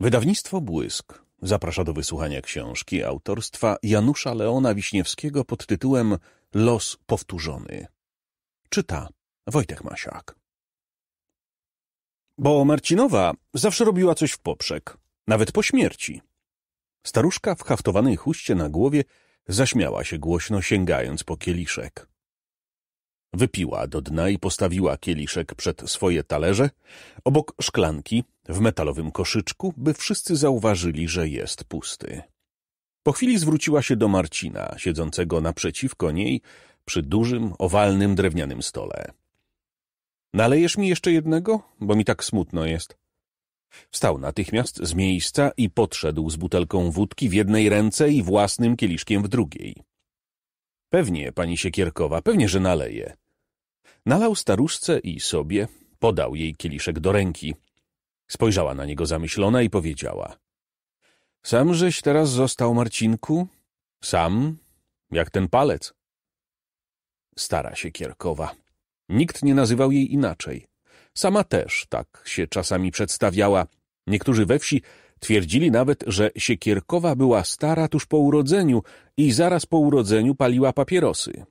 Wydawnictwo Błysk zaprasza do wysłuchania książki autorstwa Janusza Leona Wiśniewskiego pod tytułem Los powtórzony. Czyta Wojtek Masiak. Bo Marcinowa zawsze robiła coś w poprzek, nawet po śmierci. Staruszka w haftowanej chuście na głowie zaśmiała się głośno, sięgając po kieliszek. Wypiła do dna i postawiła kieliszek przed swoje talerze, obok szklanki, w metalowym koszyczku, by wszyscy zauważyli, że jest pusty. Po chwili zwróciła się do Marcina, siedzącego naprzeciwko niej przy dużym, owalnym, drewnianym stole. Nalejesz mi jeszcze jednego, bo mi tak smutno jest. Wstał natychmiast z miejsca i podszedł z butelką wódki w jednej ręce i własnym kieliszkiem w drugiej. Pewnie, pani Siekierkowa, pewnie, że naleje. Nalał staruszce i sobie, podał jej kieliszek do ręki. Spojrzała na niego zamyślona i powiedziała. Sam żeś teraz został, Marcinku? Sam? Jak ten palec? Stara się Kierkowa. Nikt nie nazywał jej inaczej. Sama też tak się czasami przedstawiała. Niektórzy we wsi twierdzili nawet, że Siekierkowa była stara tuż po urodzeniu i zaraz po urodzeniu paliła papierosy.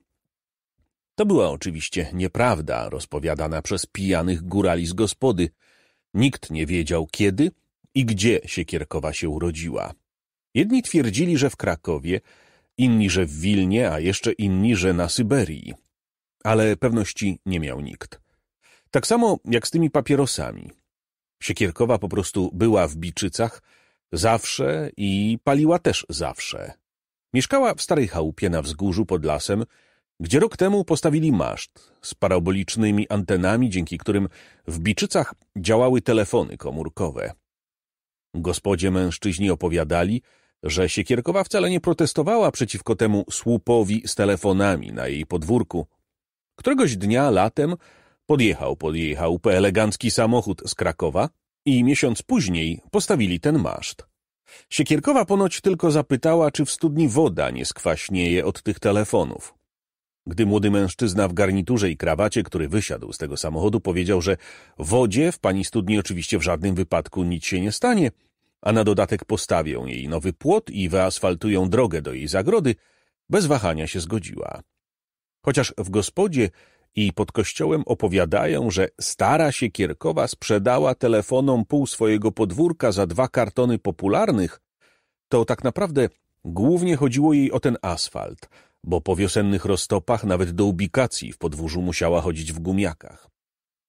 To była oczywiście nieprawda rozpowiadana przez pijanych górali z gospody, Nikt nie wiedział kiedy i gdzie Siekierkowa się urodziła. Jedni twierdzili, że w Krakowie, inni, że w Wilnie, a jeszcze inni, że na Syberii. Ale pewności nie miał nikt. Tak samo jak z tymi papierosami. Siekierkowa po prostu była w Biczycach zawsze i paliła też zawsze. Mieszkała w starej chałupie na wzgórzu pod lasem, gdzie rok temu postawili maszt z parabolicznymi antenami, dzięki którym w Biczycach działały telefony komórkowe. Gospodzie mężczyźni opowiadali, że Siekierkowa wcale nie protestowała przeciwko temu słupowi z telefonami na jej podwórku. Któregoś dnia latem podjechał pod jej chałupę elegancki samochód z Krakowa i miesiąc później postawili ten maszt. Siekierkowa ponoć tylko zapytała, czy w studni woda nie skwaśnieje od tych telefonów gdy młody mężczyzna w garniturze i krawacie, który wysiadł z tego samochodu, powiedział, że wodzie w pani studni oczywiście w żadnym wypadku nic się nie stanie, a na dodatek postawią jej nowy płot i wyasfaltują drogę do jej zagrody, bez wahania się zgodziła. Chociaż w gospodzie i pod kościołem opowiadają, że stara siekierkowa sprzedała telefonom pół swojego podwórka za dwa kartony popularnych, to tak naprawdę głównie chodziło jej o ten asfalt, bo po wiosennych roztopach nawet do ubikacji w podwórzu musiała chodzić w gumiakach.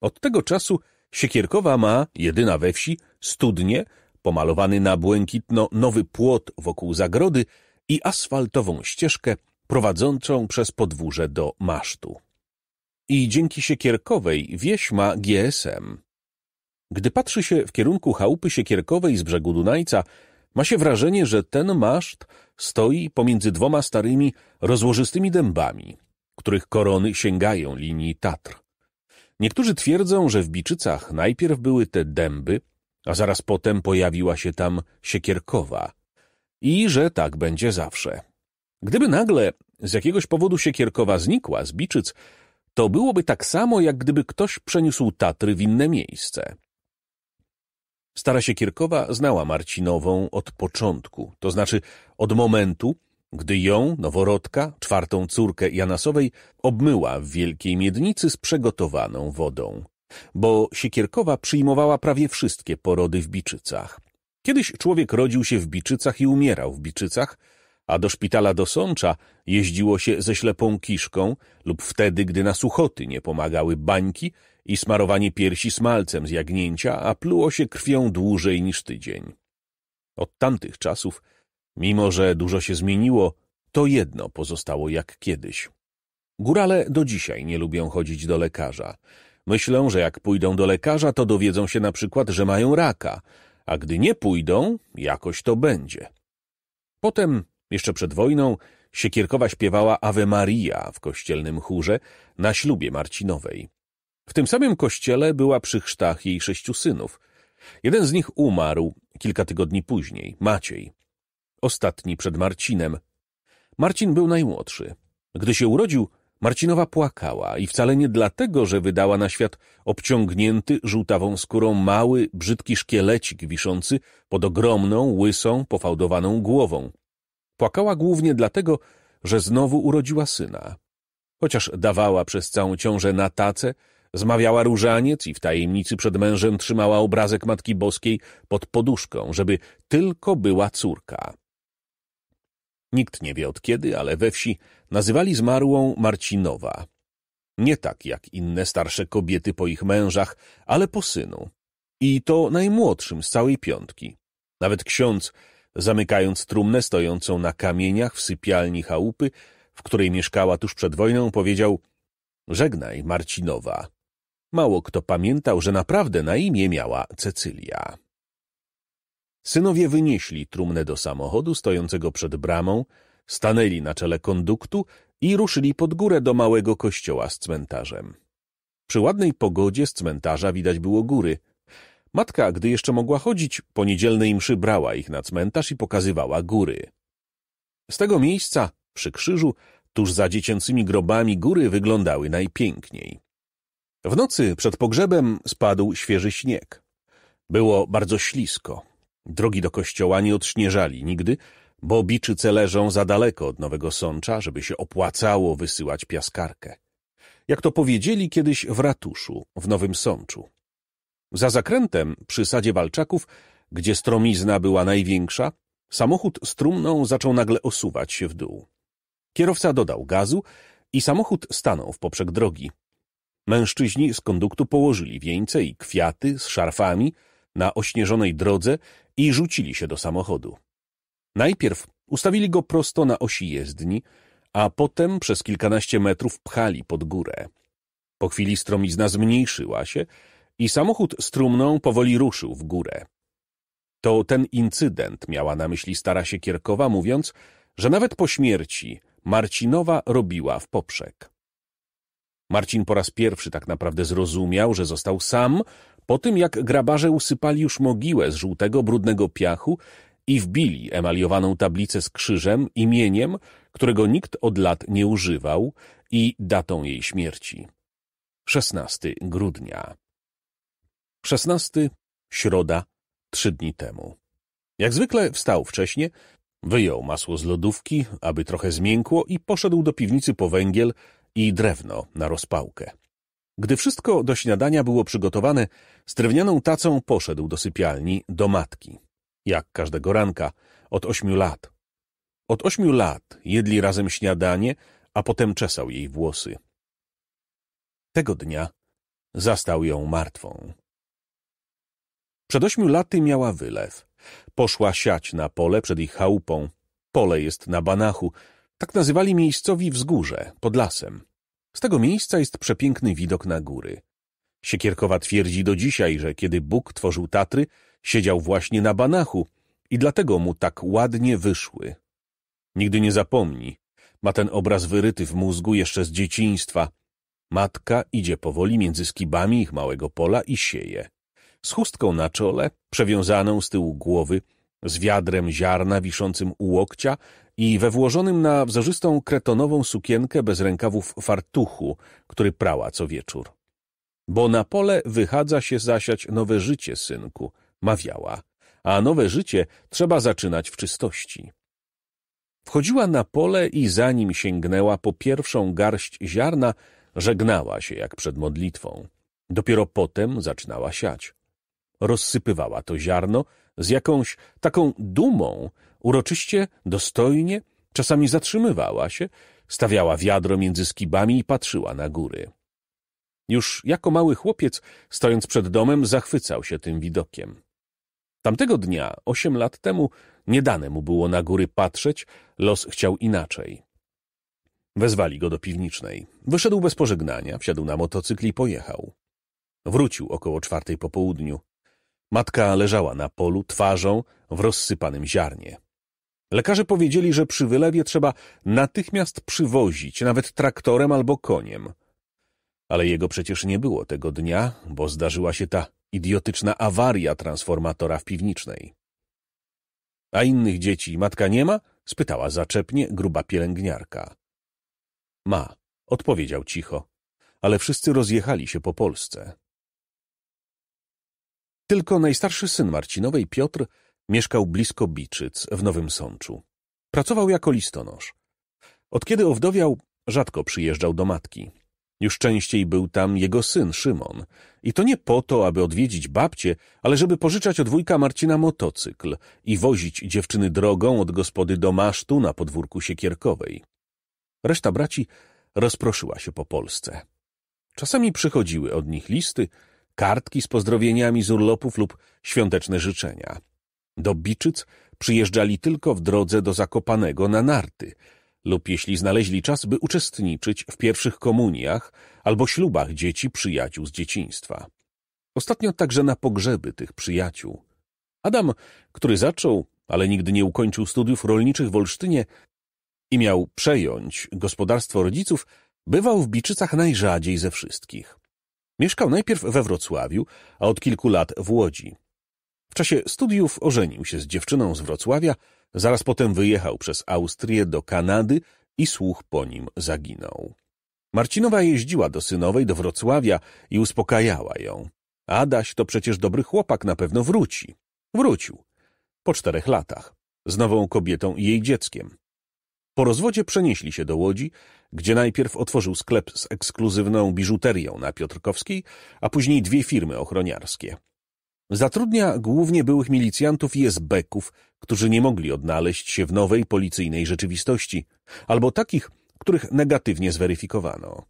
Od tego czasu Siekierkowa ma, jedyna we wsi, studnie, pomalowany na błękitno nowy płot wokół zagrody i asfaltową ścieżkę prowadzącą przez podwórze do masztu. I dzięki Siekierkowej wieś ma GSM. Gdy patrzy się w kierunku chałupy Siekierkowej z brzegu Dunajca, ma się wrażenie, że ten maszt Stoi pomiędzy dwoma starymi, rozłożystymi dębami, których korony sięgają linii Tatr. Niektórzy twierdzą, że w Biczycach najpierw były te dęby, a zaraz potem pojawiła się tam Siekierkowa i że tak będzie zawsze. Gdyby nagle z jakiegoś powodu Siekierkowa znikła z Biczyc, to byłoby tak samo, jak gdyby ktoś przeniósł Tatry w inne miejsce. Stara Siekierkowa znała Marcinową od początku, to znaczy od momentu, gdy ją, noworodka, czwartą córkę Janasowej, obmyła w wielkiej miednicy z przygotowaną wodą. Bo Siekierkowa przyjmowała prawie wszystkie porody w Biczycach. Kiedyś człowiek rodził się w Biczycach i umierał w Biczycach, a do szpitala do Sącza jeździło się ze ślepą kiszką lub wtedy, gdy na suchoty nie pomagały bańki i smarowanie piersi smalcem z jagnięcia, a pluło się krwią dłużej niż tydzień. Od tamtych czasów, mimo że dużo się zmieniło, to jedno pozostało jak kiedyś. Górale do dzisiaj nie lubią chodzić do lekarza. Myślą, że jak pójdą do lekarza, to dowiedzą się na przykład, że mają raka, a gdy nie pójdą, jakoś to będzie. Potem, jeszcze przed wojną, Siekierkowa śpiewała Ave Maria w kościelnym chórze na ślubie Marcinowej. W tym samym kościele była przy chrztach jej sześciu synów. Jeden z nich umarł kilka tygodni później, Maciej. Ostatni przed Marcinem. Marcin był najmłodszy. Gdy się urodził, Marcinowa płakała i wcale nie dlatego, że wydała na świat obciągnięty żółtawą skórą mały, brzydki szkielecik wiszący pod ogromną, łysą, pofałdowaną głową. Płakała głównie dlatego, że znowu urodziła syna. Chociaż dawała przez całą ciążę na tace, Zmawiała różaniec i w tajemnicy przed mężem trzymała obrazek Matki Boskiej pod poduszką, żeby tylko była córka. Nikt nie wie od kiedy, ale we wsi nazywali zmarłą Marcinowa. Nie tak jak inne starsze kobiety po ich mężach, ale po synu. I to najmłodszym z całej piątki. Nawet ksiądz, zamykając trumnę stojącą na kamieniach w sypialni chałupy, w której mieszkała tuż przed wojną, powiedział Żegnaj, Marcinowa. Mało kto pamiętał, że naprawdę na imię miała Cecylia. Synowie wynieśli trumnę do samochodu stojącego przed bramą, stanęli na czele konduktu i ruszyli pod górę do małego kościoła z cmentarzem. Przy ładnej pogodzie z cmentarza widać było góry. Matka, gdy jeszcze mogła chodzić, po niedzielnej mszy brała ich na cmentarz i pokazywała góry. Z tego miejsca, przy krzyżu, tuż za dziecięcymi grobami góry wyglądały najpiękniej. W nocy przed pogrzebem spadł świeży śnieg. Było bardzo ślisko. Drogi do kościoła nie odśnieżali nigdy, bo biczyce leżą za daleko od Nowego Sącza, żeby się opłacało wysyłać piaskarkę. Jak to powiedzieli kiedyś w ratuszu, w Nowym Sączu. Za zakrętem, przy sadzie walczaków, gdzie stromizna była największa, samochód z trumną zaczął nagle osuwać się w dół. Kierowca dodał gazu i samochód stanął w poprzek drogi, Mężczyźni z konduktu położyli wieńce i kwiaty z szarfami na ośnieżonej drodze i rzucili się do samochodu. Najpierw ustawili go prosto na osi jezdni, a potem przez kilkanaście metrów pchali pod górę. Po chwili stromizna zmniejszyła się i samochód z trumną powoli ruszył w górę. To ten incydent miała na myśli stara się mówiąc, że nawet po śmierci Marcinowa robiła w poprzek. Marcin po raz pierwszy tak naprawdę zrozumiał, że został sam, po tym jak grabarze usypali już mogiłę z żółtego, brudnego piachu i wbili emaliowaną tablicę z krzyżem, imieniem, którego nikt od lat nie używał i datą jej śmierci. 16 grudnia. 16 środa, trzy dni temu. Jak zwykle wstał wcześnie, wyjął masło z lodówki, aby trochę zmiękło i poszedł do piwnicy po węgiel, i drewno na rozpałkę. Gdy wszystko do śniadania było przygotowane, z drewnianą tacą poszedł do sypialni, do matki. Jak każdego ranka, od ośmiu lat. Od ośmiu lat jedli razem śniadanie, a potem czesał jej włosy. Tego dnia zastał ją martwą. Przed ośmiu laty miała wylew. Poszła siać na pole przed ich chałupą. Pole jest na Banachu. Tak nazywali miejscowi wzgórze, pod lasem. Z tego miejsca jest przepiękny widok na góry. Siekierkowa twierdzi do dzisiaj, że kiedy Bóg tworzył Tatry, siedział właśnie na Banachu i dlatego mu tak ładnie wyszły. Nigdy nie zapomni. Ma ten obraz wyryty w mózgu jeszcze z dzieciństwa. Matka idzie powoli między skibami ich małego pola i sieje. Z chustką na czole, przewiązaną z tyłu głowy, z wiadrem ziarna wiszącym u łokcia i we włożonym na wzorzystą kretonową sukienkę bez rękawów fartuchu, który prała co wieczór. Bo na pole wychadza się zasiać nowe życie, synku, mawiała, a nowe życie trzeba zaczynać w czystości. Wchodziła na pole i zanim sięgnęła po pierwszą garść ziarna, żegnała się jak przed modlitwą. Dopiero potem zaczynała siać. Rozsypywała to ziarno z jakąś taką dumą, Uroczyście, dostojnie, czasami zatrzymywała się, stawiała wiadro między skibami i patrzyła na góry. Już jako mały chłopiec, stojąc przed domem, zachwycał się tym widokiem. Tamtego dnia, osiem lat temu, nie dane mu było na góry patrzeć, los chciał inaczej. Wezwali go do piwnicznej. Wyszedł bez pożegnania, wsiadł na motocykl i pojechał. Wrócił około czwartej po południu. Matka leżała na polu, twarzą w rozsypanym ziarnie. Lekarze powiedzieli, że przy wylewie trzeba natychmiast przywozić, nawet traktorem albo koniem. Ale jego przecież nie było tego dnia, bo zdarzyła się ta idiotyczna awaria transformatora w piwnicznej. A innych dzieci matka nie ma? spytała zaczepnie gruba pielęgniarka. Ma, odpowiedział cicho, ale wszyscy rozjechali się po Polsce. Tylko najstarszy syn Marcinowej, Piotr, Mieszkał blisko Biczyc, w Nowym Sączu. Pracował jako listonosz. Od kiedy owdowiał, rzadko przyjeżdżał do matki. Już częściej był tam jego syn Szymon. I to nie po to, aby odwiedzić babcie, ale żeby pożyczać od wujka Marcina motocykl i wozić dziewczyny drogą od gospody do masztu na podwórku Siekierkowej. Reszta braci rozproszyła się po Polsce. Czasami przychodziły od nich listy, kartki z pozdrowieniami z urlopów lub świąteczne życzenia. Do Biczyc przyjeżdżali tylko w drodze do Zakopanego na narty lub jeśli znaleźli czas, by uczestniczyć w pierwszych komuniach albo ślubach dzieci przyjaciół z dzieciństwa. Ostatnio także na pogrzeby tych przyjaciół. Adam, który zaczął, ale nigdy nie ukończył studiów rolniczych w Olsztynie i miał przejąć gospodarstwo rodziców, bywał w Biczycach najrzadziej ze wszystkich. Mieszkał najpierw we Wrocławiu, a od kilku lat w Łodzi. W czasie studiów ożenił się z dziewczyną z Wrocławia, zaraz potem wyjechał przez Austrię do Kanady i słuch po nim zaginął. Marcinowa jeździła do synowej do Wrocławia i uspokajała ją. Adaś to przecież dobry chłopak, na pewno wróci. Wrócił. Po czterech latach. Z nową kobietą i jej dzieckiem. Po rozwodzie przenieśli się do Łodzi, gdzie najpierw otworzył sklep z ekskluzywną biżuterią na Piotrkowskiej, a później dwie firmy ochroniarskie. Zatrudnia głównie byłych milicjantów i esbeków, którzy nie mogli odnaleźć się w nowej policyjnej rzeczywistości, albo takich, których negatywnie zweryfikowano.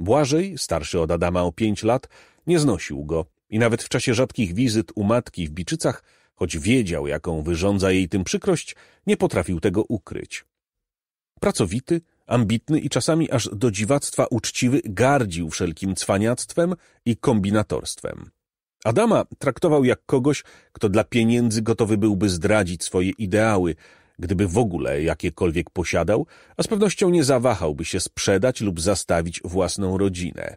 Błażej, starszy od Adama o pięć lat, nie znosił go i nawet w czasie rzadkich wizyt u matki w Biczycach, choć wiedział, jaką wyrządza jej tym przykrość, nie potrafił tego ukryć. Pracowity, ambitny i czasami aż do dziwactwa uczciwy gardził wszelkim cwaniactwem i kombinatorstwem. Adama traktował jak kogoś, kto dla pieniędzy gotowy byłby zdradzić swoje ideały, gdyby w ogóle jakiekolwiek posiadał, a z pewnością nie zawahałby się sprzedać lub zastawić własną rodzinę.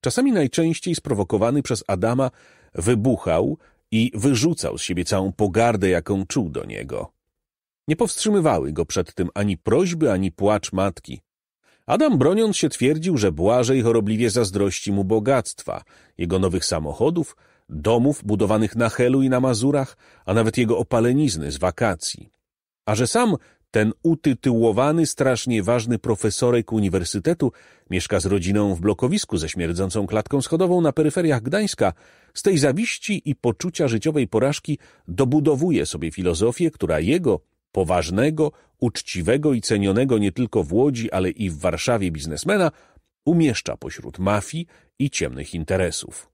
Czasami najczęściej sprowokowany przez Adama wybuchał i wyrzucał z siebie całą pogardę, jaką czuł do niego. Nie powstrzymywały go przed tym ani prośby, ani płacz matki. Adam broniąc się twierdził, że Błażej chorobliwie zazdrości mu bogactwa, jego nowych samochodów, domów budowanych na Helu i na Mazurach, a nawet jego opalenizny z wakacji. A że sam ten utytułowany, strasznie ważny profesorek uniwersytetu mieszka z rodziną w blokowisku ze śmierdzącą klatką schodową na peryferiach Gdańska, z tej zawiści i poczucia życiowej porażki dobudowuje sobie filozofię, która jego, poważnego, uczciwego i cenionego nie tylko w Łodzi, ale i w Warszawie biznesmena umieszcza pośród mafii i ciemnych interesów.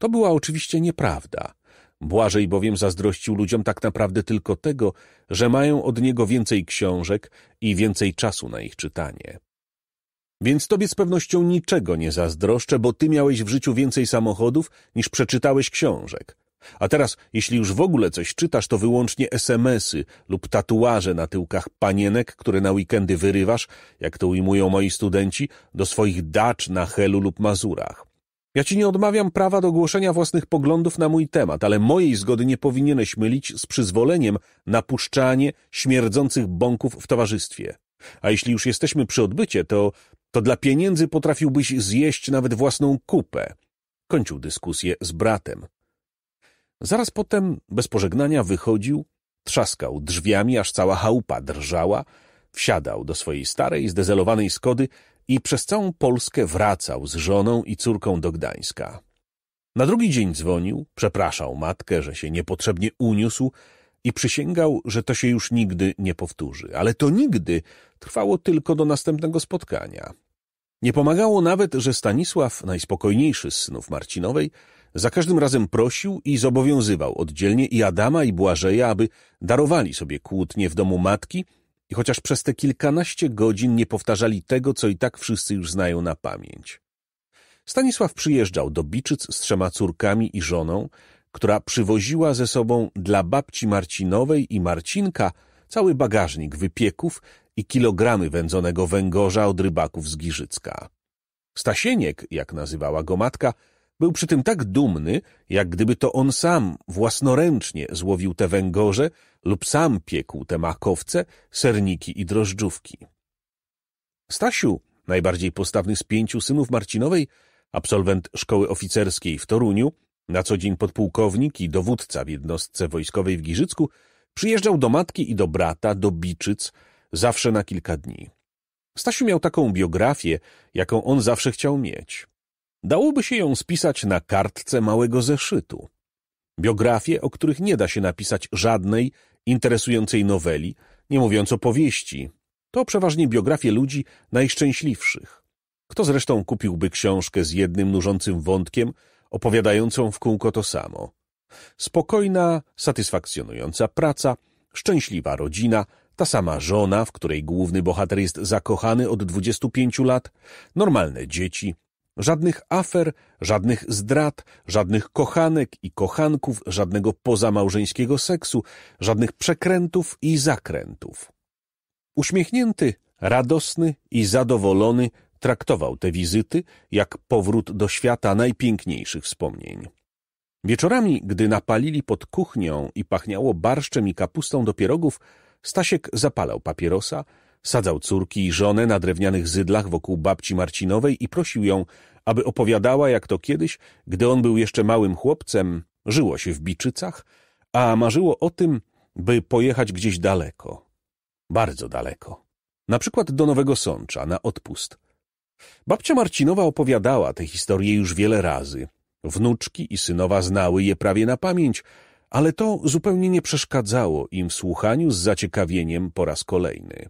To była oczywiście nieprawda. Błażej bowiem zazdrościł ludziom tak naprawdę tylko tego, że mają od niego więcej książek i więcej czasu na ich czytanie. Więc tobie z pewnością niczego nie zazdroszczę, bo ty miałeś w życiu więcej samochodów niż przeczytałeś książek. A teraz, jeśli już w ogóle coś czytasz, to wyłącznie SMSy lub tatuaże na tyłkach panienek, które na weekendy wyrywasz, jak to ujmują moi studenci, do swoich dacz na Helu lub Mazurach. Ja ci nie odmawiam prawa do głoszenia własnych poglądów na mój temat, ale mojej zgody nie powinieneś mylić z przyzwoleniem na puszczanie śmierdzących bąków w towarzystwie. A jeśli już jesteśmy przy odbycie, to, to dla pieniędzy potrafiłbyś zjeść nawet własną kupę. Kończył dyskusję z bratem. Zaraz potem, bez pożegnania, wychodził, trzaskał drzwiami, aż cała chałupa drżała, wsiadał do swojej starej, zdezelowanej Skody i przez całą Polskę wracał z żoną i córką do Gdańska. Na drugi dzień dzwonił, przepraszał matkę, że się niepotrzebnie uniósł i przysięgał, że to się już nigdy nie powtórzy. Ale to nigdy trwało tylko do następnego spotkania. Nie pomagało nawet, że Stanisław, najspokojniejszy z synów Marcinowej, za każdym razem prosił i zobowiązywał oddzielnie i Adama i Błażeja, aby darowali sobie kłótnie w domu matki i chociaż przez te kilkanaście godzin nie powtarzali tego, co i tak wszyscy już znają na pamięć. Stanisław przyjeżdżał do Biczyc z trzema córkami i żoną, która przywoziła ze sobą dla babci Marcinowej i Marcinka cały bagażnik wypieków i kilogramy wędzonego węgorza od rybaków z Giżycka. Stasieniek, jak nazywała go matka, był przy tym tak dumny, jak gdyby to on sam własnoręcznie złowił te węgorze lub sam piekł te makowce, serniki i drożdżówki. Stasiu, najbardziej postawny z pięciu synów Marcinowej, absolwent szkoły oficerskiej w Toruniu, na co dzień podpułkownik i dowódca w jednostce wojskowej w Giżycku, przyjeżdżał do matki i do brata, do Biczyc, zawsze na kilka dni. Stasiu miał taką biografię, jaką on zawsze chciał mieć. Dałoby się ją spisać na kartce małego zeszytu. Biografie, o których nie da się napisać żadnej interesującej noweli, nie mówiąc o powieści. To przeważnie biografie ludzi najszczęśliwszych. Kto zresztą kupiłby książkę z jednym nużącym wątkiem, opowiadającą w kółko to samo? Spokojna, satysfakcjonująca praca, szczęśliwa rodzina, ta sama żona, w której główny bohater jest zakochany od 25 lat, normalne dzieci, Żadnych afer, żadnych zdrad, żadnych kochanek i kochanków, żadnego pozamałżeńskiego seksu, żadnych przekrętów i zakrętów. Uśmiechnięty, radosny i zadowolony traktował te wizyty jak powrót do świata najpiękniejszych wspomnień. Wieczorami, gdy napalili pod kuchnią i pachniało barszczem i kapustą do pierogów, Stasiek zapalał papierosa, sadzał córki i żonę na drewnianych zydlach wokół babci Marcinowej i prosił ją, aby opowiadała, jak to kiedyś, gdy on był jeszcze małym chłopcem, żyło się w Biczycach, a marzyło o tym, by pojechać gdzieś daleko, bardzo daleko, na przykład do Nowego Sącza, na odpust. Babcia Marcinowa opowiadała te historie już wiele razy. Wnuczki i synowa znały je prawie na pamięć, ale to zupełnie nie przeszkadzało im w słuchaniu z zaciekawieniem po raz kolejny.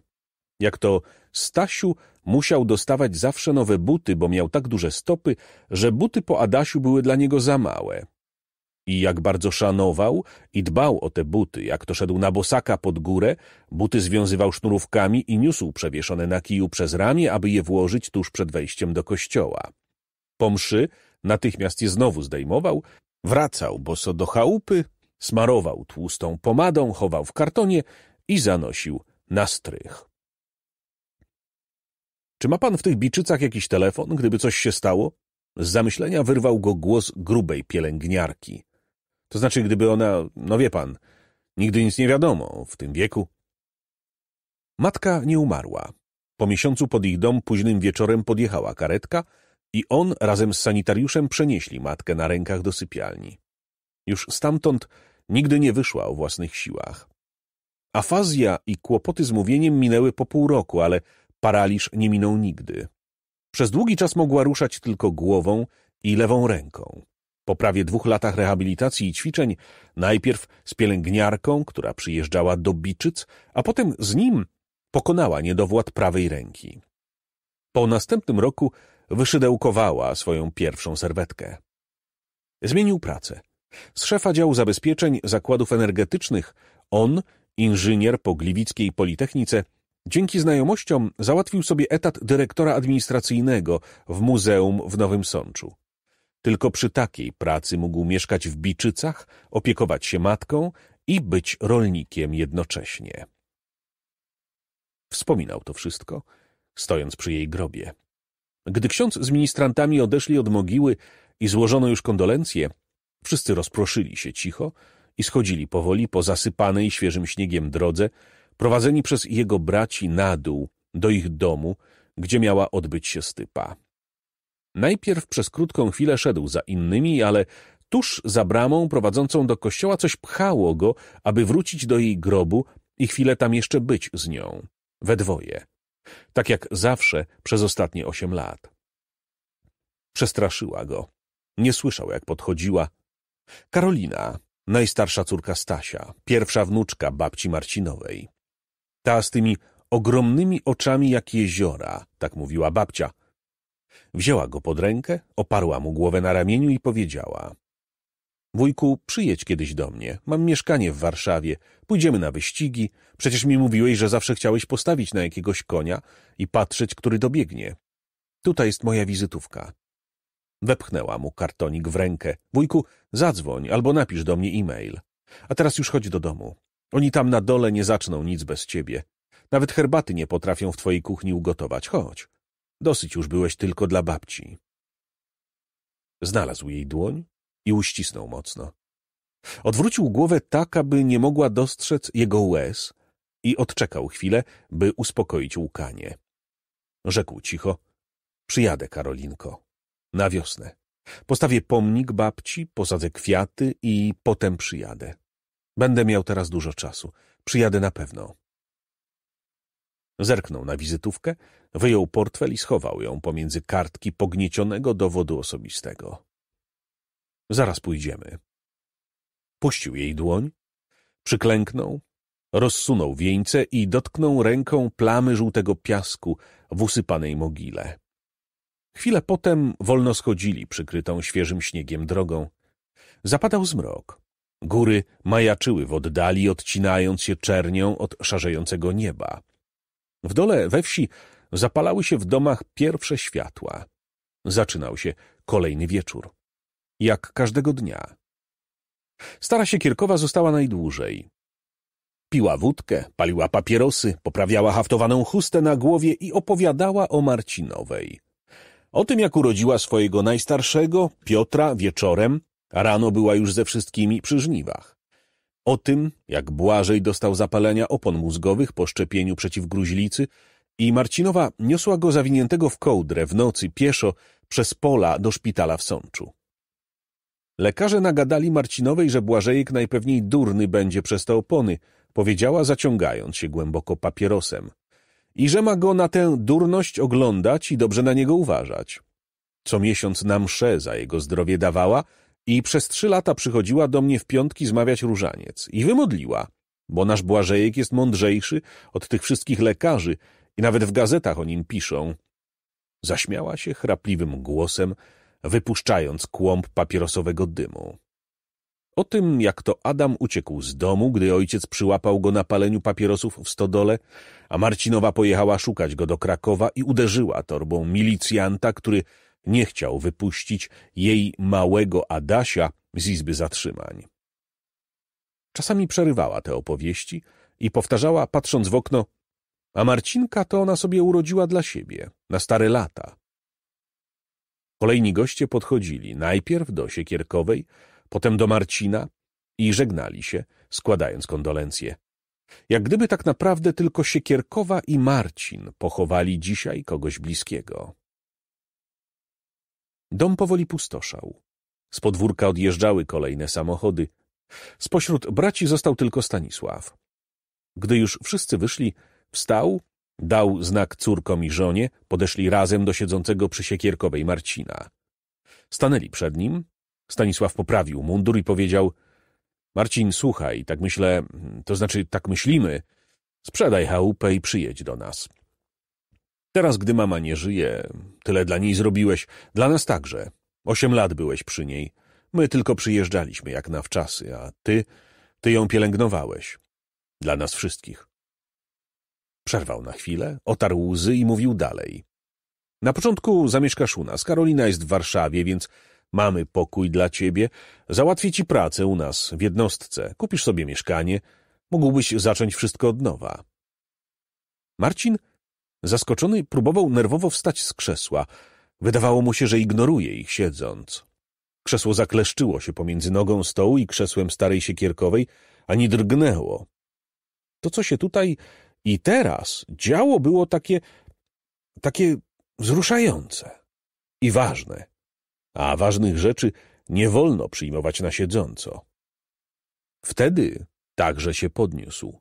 Jak to Stasiu Musiał dostawać zawsze nowe buty, bo miał tak duże stopy, że buty po Adasiu były dla niego za małe. I jak bardzo szanował i dbał o te buty, jak to szedł na bosaka pod górę, buty związywał sznurówkami i niósł przewieszone na kiju przez ramię, aby je włożyć tuż przed wejściem do kościoła. Po mszy natychmiast je znowu zdejmował, wracał boso do chałupy, smarował tłustą pomadą, chował w kartonie i zanosił na strych. Czy ma pan w tych biczycach jakiś telefon, gdyby coś się stało? Z zamyślenia wyrwał go głos grubej pielęgniarki. To znaczy, gdyby ona, no wie pan, nigdy nic nie wiadomo w tym wieku. Matka nie umarła. Po miesiącu pod ich dom późnym wieczorem podjechała karetka i on razem z sanitariuszem przenieśli matkę na rękach do sypialni. Już stamtąd nigdy nie wyszła o własnych siłach. Afazja i kłopoty z mówieniem minęły po pół roku, ale Paraliż nie minął nigdy. Przez długi czas mogła ruszać tylko głową i lewą ręką. Po prawie dwóch latach rehabilitacji i ćwiczeń, najpierw z pielęgniarką, która przyjeżdżała do Biczyc, a potem z nim pokonała niedowład prawej ręki. Po następnym roku wyszydełkowała swoją pierwszą serwetkę. Zmienił pracę. Z szefa działu zabezpieczeń zakładów energetycznych on, inżynier po Gliwickiej Politechnice, Dzięki znajomościom załatwił sobie etat dyrektora administracyjnego w muzeum w Nowym Sączu. Tylko przy takiej pracy mógł mieszkać w Biczycach, opiekować się matką i być rolnikiem jednocześnie. Wspominał to wszystko, stojąc przy jej grobie. Gdy ksiądz z ministrantami odeszli od mogiły i złożono już kondolencje, wszyscy rozproszyli się cicho i schodzili powoli po zasypanej świeżym śniegiem drodze, prowadzeni przez jego braci na dół do ich domu, gdzie miała odbyć się stypa. Najpierw przez krótką chwilę szedł za innymi, ale tuż za bramą prowadzącą do kościoła coś pchało go, aby wrócić do jej grobu i chwilę tam jeszcze być z nią, we dwoje, tak jak zawsze przez ostatnie osiem lat. Przestraszyła go. Nie słyszał, jak podchodziła. Karolina, najstarsza córka Stasia, pierwsza wnuczka babci Marcinowej. Ta z tymi ogromnymi oczami jak jeziora, tak mówiła babcia. Wzięła go pod rękę, oparła mu głowę na ramieniu i powiedziała. Wujku, przyjedź kiedyś do mnie. Mam mieszkanie w Warszawie. Pójdziemy na wyścigi. Przecież mi mówiłeś, że zawsze chciałeś postawić na jakiegoś konia i patrzeć, który dobiegnie. Tutaj jest moja wizytówka. Wepchnęła mu kartonik w rękę. Wujku, zadzwoń albo napisz do mnie e-mail. A teraz już chodź do domu. Oni tam na dole nie zaczną nic bez ciebie. Nawet herbaty nie potrafią w twojej kuchni ugotować. Chodź. Dosyć już byłeś tylko dla babci. Znalazł jej dłoń i uścisnął mocno. Odwrócił głowę tak, aby nie mogła dostrzec jego łez i odczekał chwilę, by uspokoić łkanie. Rzekł cicho — przyjadę, Karolinko, na wiosnę. Postawię pomnik babci, posadzę kwiaty i potem przyjadę. Będę miał teraz dużo czasu. Przyjadę na pewno. Zerknął na wizytówkę, wyjął portfel i schował ją pomiędzy kartki pogniecionego dowodu osobistego. Zaraz pójdziemy. Puścił jej dłoń, przyklęknął, rozsunął wieńce i dotknął ręką plamy żółtego piasku w usypanej mogile. Chwilę potem wolno schodzili przykrytą świeżym śniegiem drogą. Zapadał zmrok. Góry majaczyły w oddali, odcinając się czernią od szarzejącego nieba. W dole we wsi zapalały się w domach pierwsze światła. Zaczynał się kolejny wieczór. Jak każdego dnia. Stara Siekierkowa została najdłużej. Piła wódkę, paliła papierosy, poprawiała haftowaną chustę na głowie i opowiadała o Marcinowej. O tym, jak urodziła swojego najstarszego, Piotra, wieczorem, Rano była już ze wszystkimi przy żniwach. O tym, jak Błażej dostał zapalenia opon mózgowych po szczepieniu przeciw gruźlicy i Marcinowa niosła go zawiniętego w kołdrę w nocy pieszo przez pola do szpitala w Sączu. Lekarze nagadali Marcinowej, że Błażejek najpewniej durny będzie przez te opony, powiedziała zaciągając się głęboko papierosem. I że ma go na tę durność oglądać i dobrze na niego uważać. Co miesiąc na msze za jego zdrowie dawała i przez trzy lata przychodziła do mnie w piątki zmawiać różaniec. I wymodliła, bo nasz Błażejek jest mądrzejszy od tych wszystkich lekarzy i nawet w gazetach o nim piszą. Zaśmiała się chrapliwym głosem, wypuszczając kłąb papierosowego dymu. O tym, jak to Adam uciekł z domu, gdy ojciec przyłapał go na paleniu papierosów w stodole, a Marcinowa pojechała szukać go do Krakowa i uderzyła torbą milicjanta, który nie chciał wypuścić jej małego Adasia z izby zatrzymań. Czasami przerywała te opowieści i powtarzała, patrząc w okno, a Marcinka to ona sobie urodziła dla siebie, na stare lata. Kolejni goście podchodzili najpierw do Siekierkowej, potem do Marcina i żegnali się, składając kondolencje. Jak gdyby tak naprawdę tylko Siekierkowa i Marcin pochowali dzisiaj kogoś bliskiego. Dom powoli pustoszał. Z podwórka odjeżdżały kolejne samochody. Spośród braci został tylko Stanisław. Gdy już wszyscy wyszli, wstał, dał znak córkom i żonie, podeszli razem do siedzącego przy siekierkowej Marcina. Stanęli przed nim. Stanisław poprawił mundur i powiedział — Marcin, słuchaj, tak myślę, to znaczy tak myślimy. Sprzedaj chałupę i przyjedź do nas. — Teraz, gdy mama nie żyje, tyle dla niej zrobiłeś, dla nas także. Osiem lat byłeś przy niej. My tylko przyjeżdżaliśmy jak na wczasy, a ty, ty ją pielęgnowałeś. Dla nas wszystkich. Przerwał na chwilę, otarł łzy i mówił dalej. Na początku zamieszkasz u nas. Karolina jest w Warszawie, więc mamy pokój dla ciebie. Załatwię ci pracę u nas, w jednostce. Kupisz sobie mieszkanie. Mógłbyś zacząć wszystko od nowa. Marcin Zaskoczony próbował nerwowo wstać z krzesła. Wydawało mu się, że ignoruje ich siedząc. Krzesło zakleszczyło się pomiędzy nogą stołu i krzesłem starej siekierkowej, ani drgnęło. To, co się tutaj i teraz działo, było takie... takie wzruszające i ważne. A ważnych rzeczy nie wolno przyjmować na siedząco. Wtedy także się podniósł.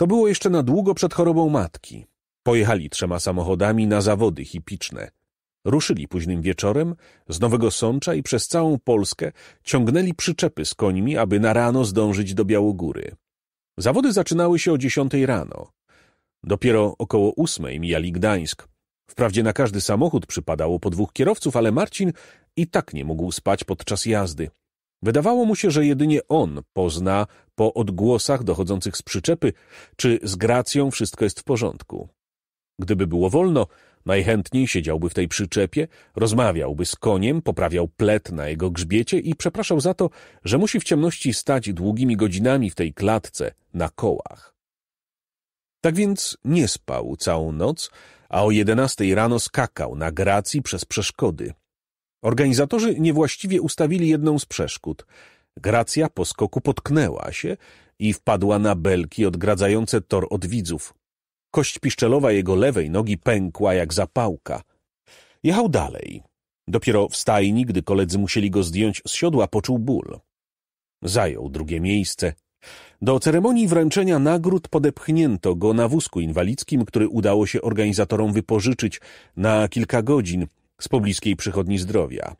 To było jeszcze na długo przed chorobą matki. Pojechali trzema samochodami na zawody hipiczne. Ruszyli późnym wieczorem z Nowego Sącza i przez całą Polskę ciągnęli przyczepy z końmi, aby na rano zdążyć do Białogóry. Zawody zaczynały się o dziesiątej rano. Dopiero około ósmej mijali Gdańsk. Wprawdzie na każdy samochód przypadało po dwóch kierowców, ale Marcin i tak nie mógł spać podczas jazdy. Wydawało mu się, że jedynie on pozna po odgłosach dochodzących z przyczepy, czy z gracją wszystko jest w porządku. Gdyby było wolno, najchętniej siedziałby w tej przyczepie, rozmawiałby z koniem, poprawiał plet na jego grzbiecie i przepraszał za to, że musi w ciemności stać długimi godzinami w tej klatce na kołach. Tak więc nie spał całą noc, a o jedenastej rano skakał na gracji przez przeszkody. Organizatorzy niewłaściwie ustawili jedną z przeszkód. Gracja po skoku potknęła się i wpadła na belki odgradzające tor od widzów. Kość piszczelowa jego lewej nogi pękła jak zapałka. Jechał dalej. Dopiero w stajni, gdy koledzy musieli go zdjąć z siodła, poczuł ból. Zajął drugie miejsce. Do ceremonii wręczenia nagród podepchnięto go na wózku inwalidzkim, który udało się organizatorom wypożyczyć na kilka godzin – z pobliskiej przychodni zdrowia.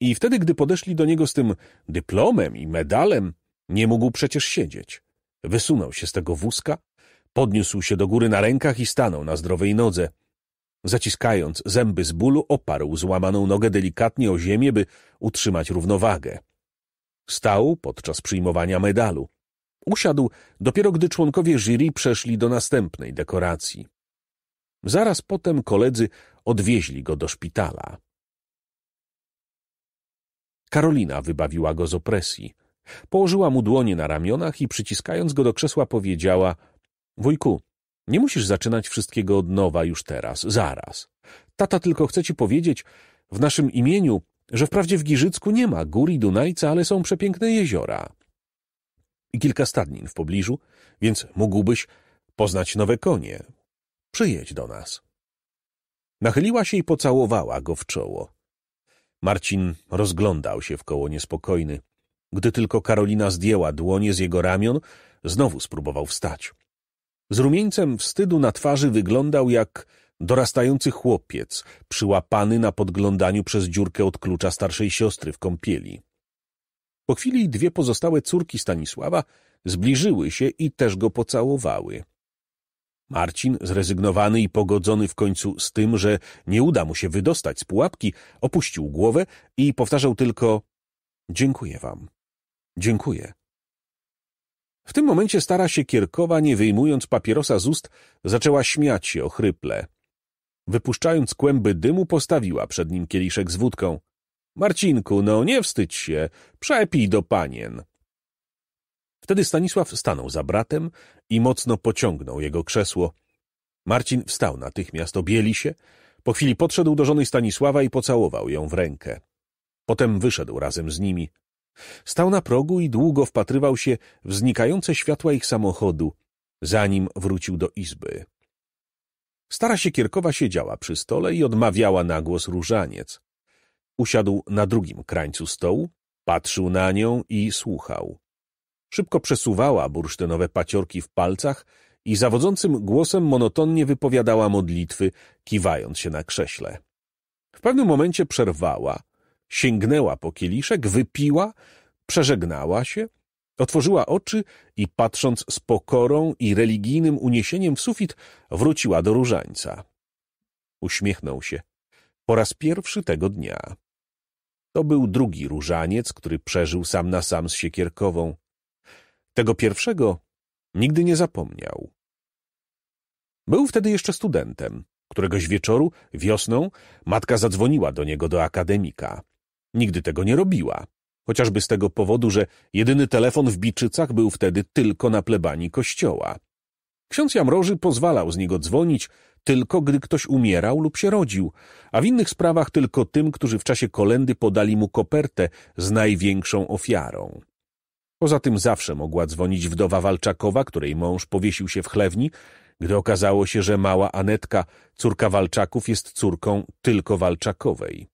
I wtedy, gdy podeszli do niego z tym dyplomem i medalem, nie mógł przecież siedzieć. Wysunął się z tego wózka, podniósł się do góry na rękach i stanął na zdrowej nodze. Zaciskając zęby z bólu, oparł złamaną nogę delikatnie o ziemię, by utrzymać równowagę. Stał podczas przyjmowania medalu. Usiadł dopiero gdy członkowie jury przeszli do następnej dekoracji. Zaraz potem koledzy Odwieźli go do szpitala. Karolina wybawiła go z opresji. Położyła mu dłonie na ramionach i przyciskając go do krzesła powiedziała — Wujku, nie musisz zaczynać wszystkiego od nowa już teraz, zaraz. Tata tylko chce ci powiedzieć w naszym imieniu, że wprawdzie w Giżycku nie ma gór i Dunajca, ale są przepiękne jeziora. I kilka stadnin w pobliżu, więc mógłbyś poznać nowe konie. Przyjedź do nas. Nachyliła się i pocałowała go w czoło. Marcin rozglądał się wkoło niespokojny. Gdy tylko Karolina zdjęła dłonie z jego ramion, znowu spróbował wstać. Z rumieńcem wstydu na twarzy wyglądał jak dorastający chłopiec, przyłapany na podglądaniu przez dziurkę od klucza starszej siostry w kąpieli. Po chwili dwie pozostałe córki Stanisława zbliżyły się i też go pocałowały. Marcin, zrezygnowany i pogodzony w końcu z tym, że nie uda mu się wydostać z pułapki, opuścił głowę i powtarzał tylko Dziękuję wam. Dziękuję. W tym momencie stara się Kierkowa, nie wyjmując papierosa z ust, zaczęła śmiać się ochryple. Wypuszczając kłęby dymu, postawiła przed nim kieliszek z wódką. — Marcinku, no nie wstydź się, przepij do panien. Wtedy Stanisław stanął za bratem i mocno pociągnął jego krzesło. Marcin wstał natychmiast, objęli się. Po chwili podszedł do żony Stanisława i pocałował ją w rękę. Potem wyszedł razem z nimi. Stał na progu i długo wpatrywał się w znikające światła ich samochodu, zanim wrócił do izby. Stara Siekierkowa siedziała przy stole i odmawiała na głos różaniec. Usiadł na drugim krańcu stołu, patrzył na nią i słuchał. Szybko przesuwała bursztynowe paciorki w palcach i zawodzącym głosem monotonnie wypowiadała modlitwy, kiwając się na krześle. W pewnym momencie przerwała, sięgnęła po kieliszek, wypiła, przeżegnała się, otworzyła oczy i patrząc z pokorą i religijnym uniesieniem w sufit, wróciła do różańca. Uśmiechnął się. Po raz pierwszy tego dnia. To był drugi różaniec, który przeżył sam na sam z Siekierkową. Tego pierwszego nigdy nie zapomniał. Był wtedy jeszcze studentem. Któregoś wieczoru, wiosną, matka zadzwoniła do niego do akademika. Nigdy tego nie robiła, chociażby z tego powodu, że jedyny telefon w Biczycach był wtedy tylko na plebanii kościoła. Ksiądz Jamroży pozwalał z niego dzwonić tylko, gdy ktoś umierał lub się rodził, a w innych sprawach tylko tym, którzy w czasie kolendy podali mu kopertę z największą ofiarą. Poza tym zawsze mogła dzwonić wdowa Walczakowa, której mąż powiesił się w chlewni, gdy okazało się, że mała Anetka, córka Walczaków, jest córką tylko Walczakowej.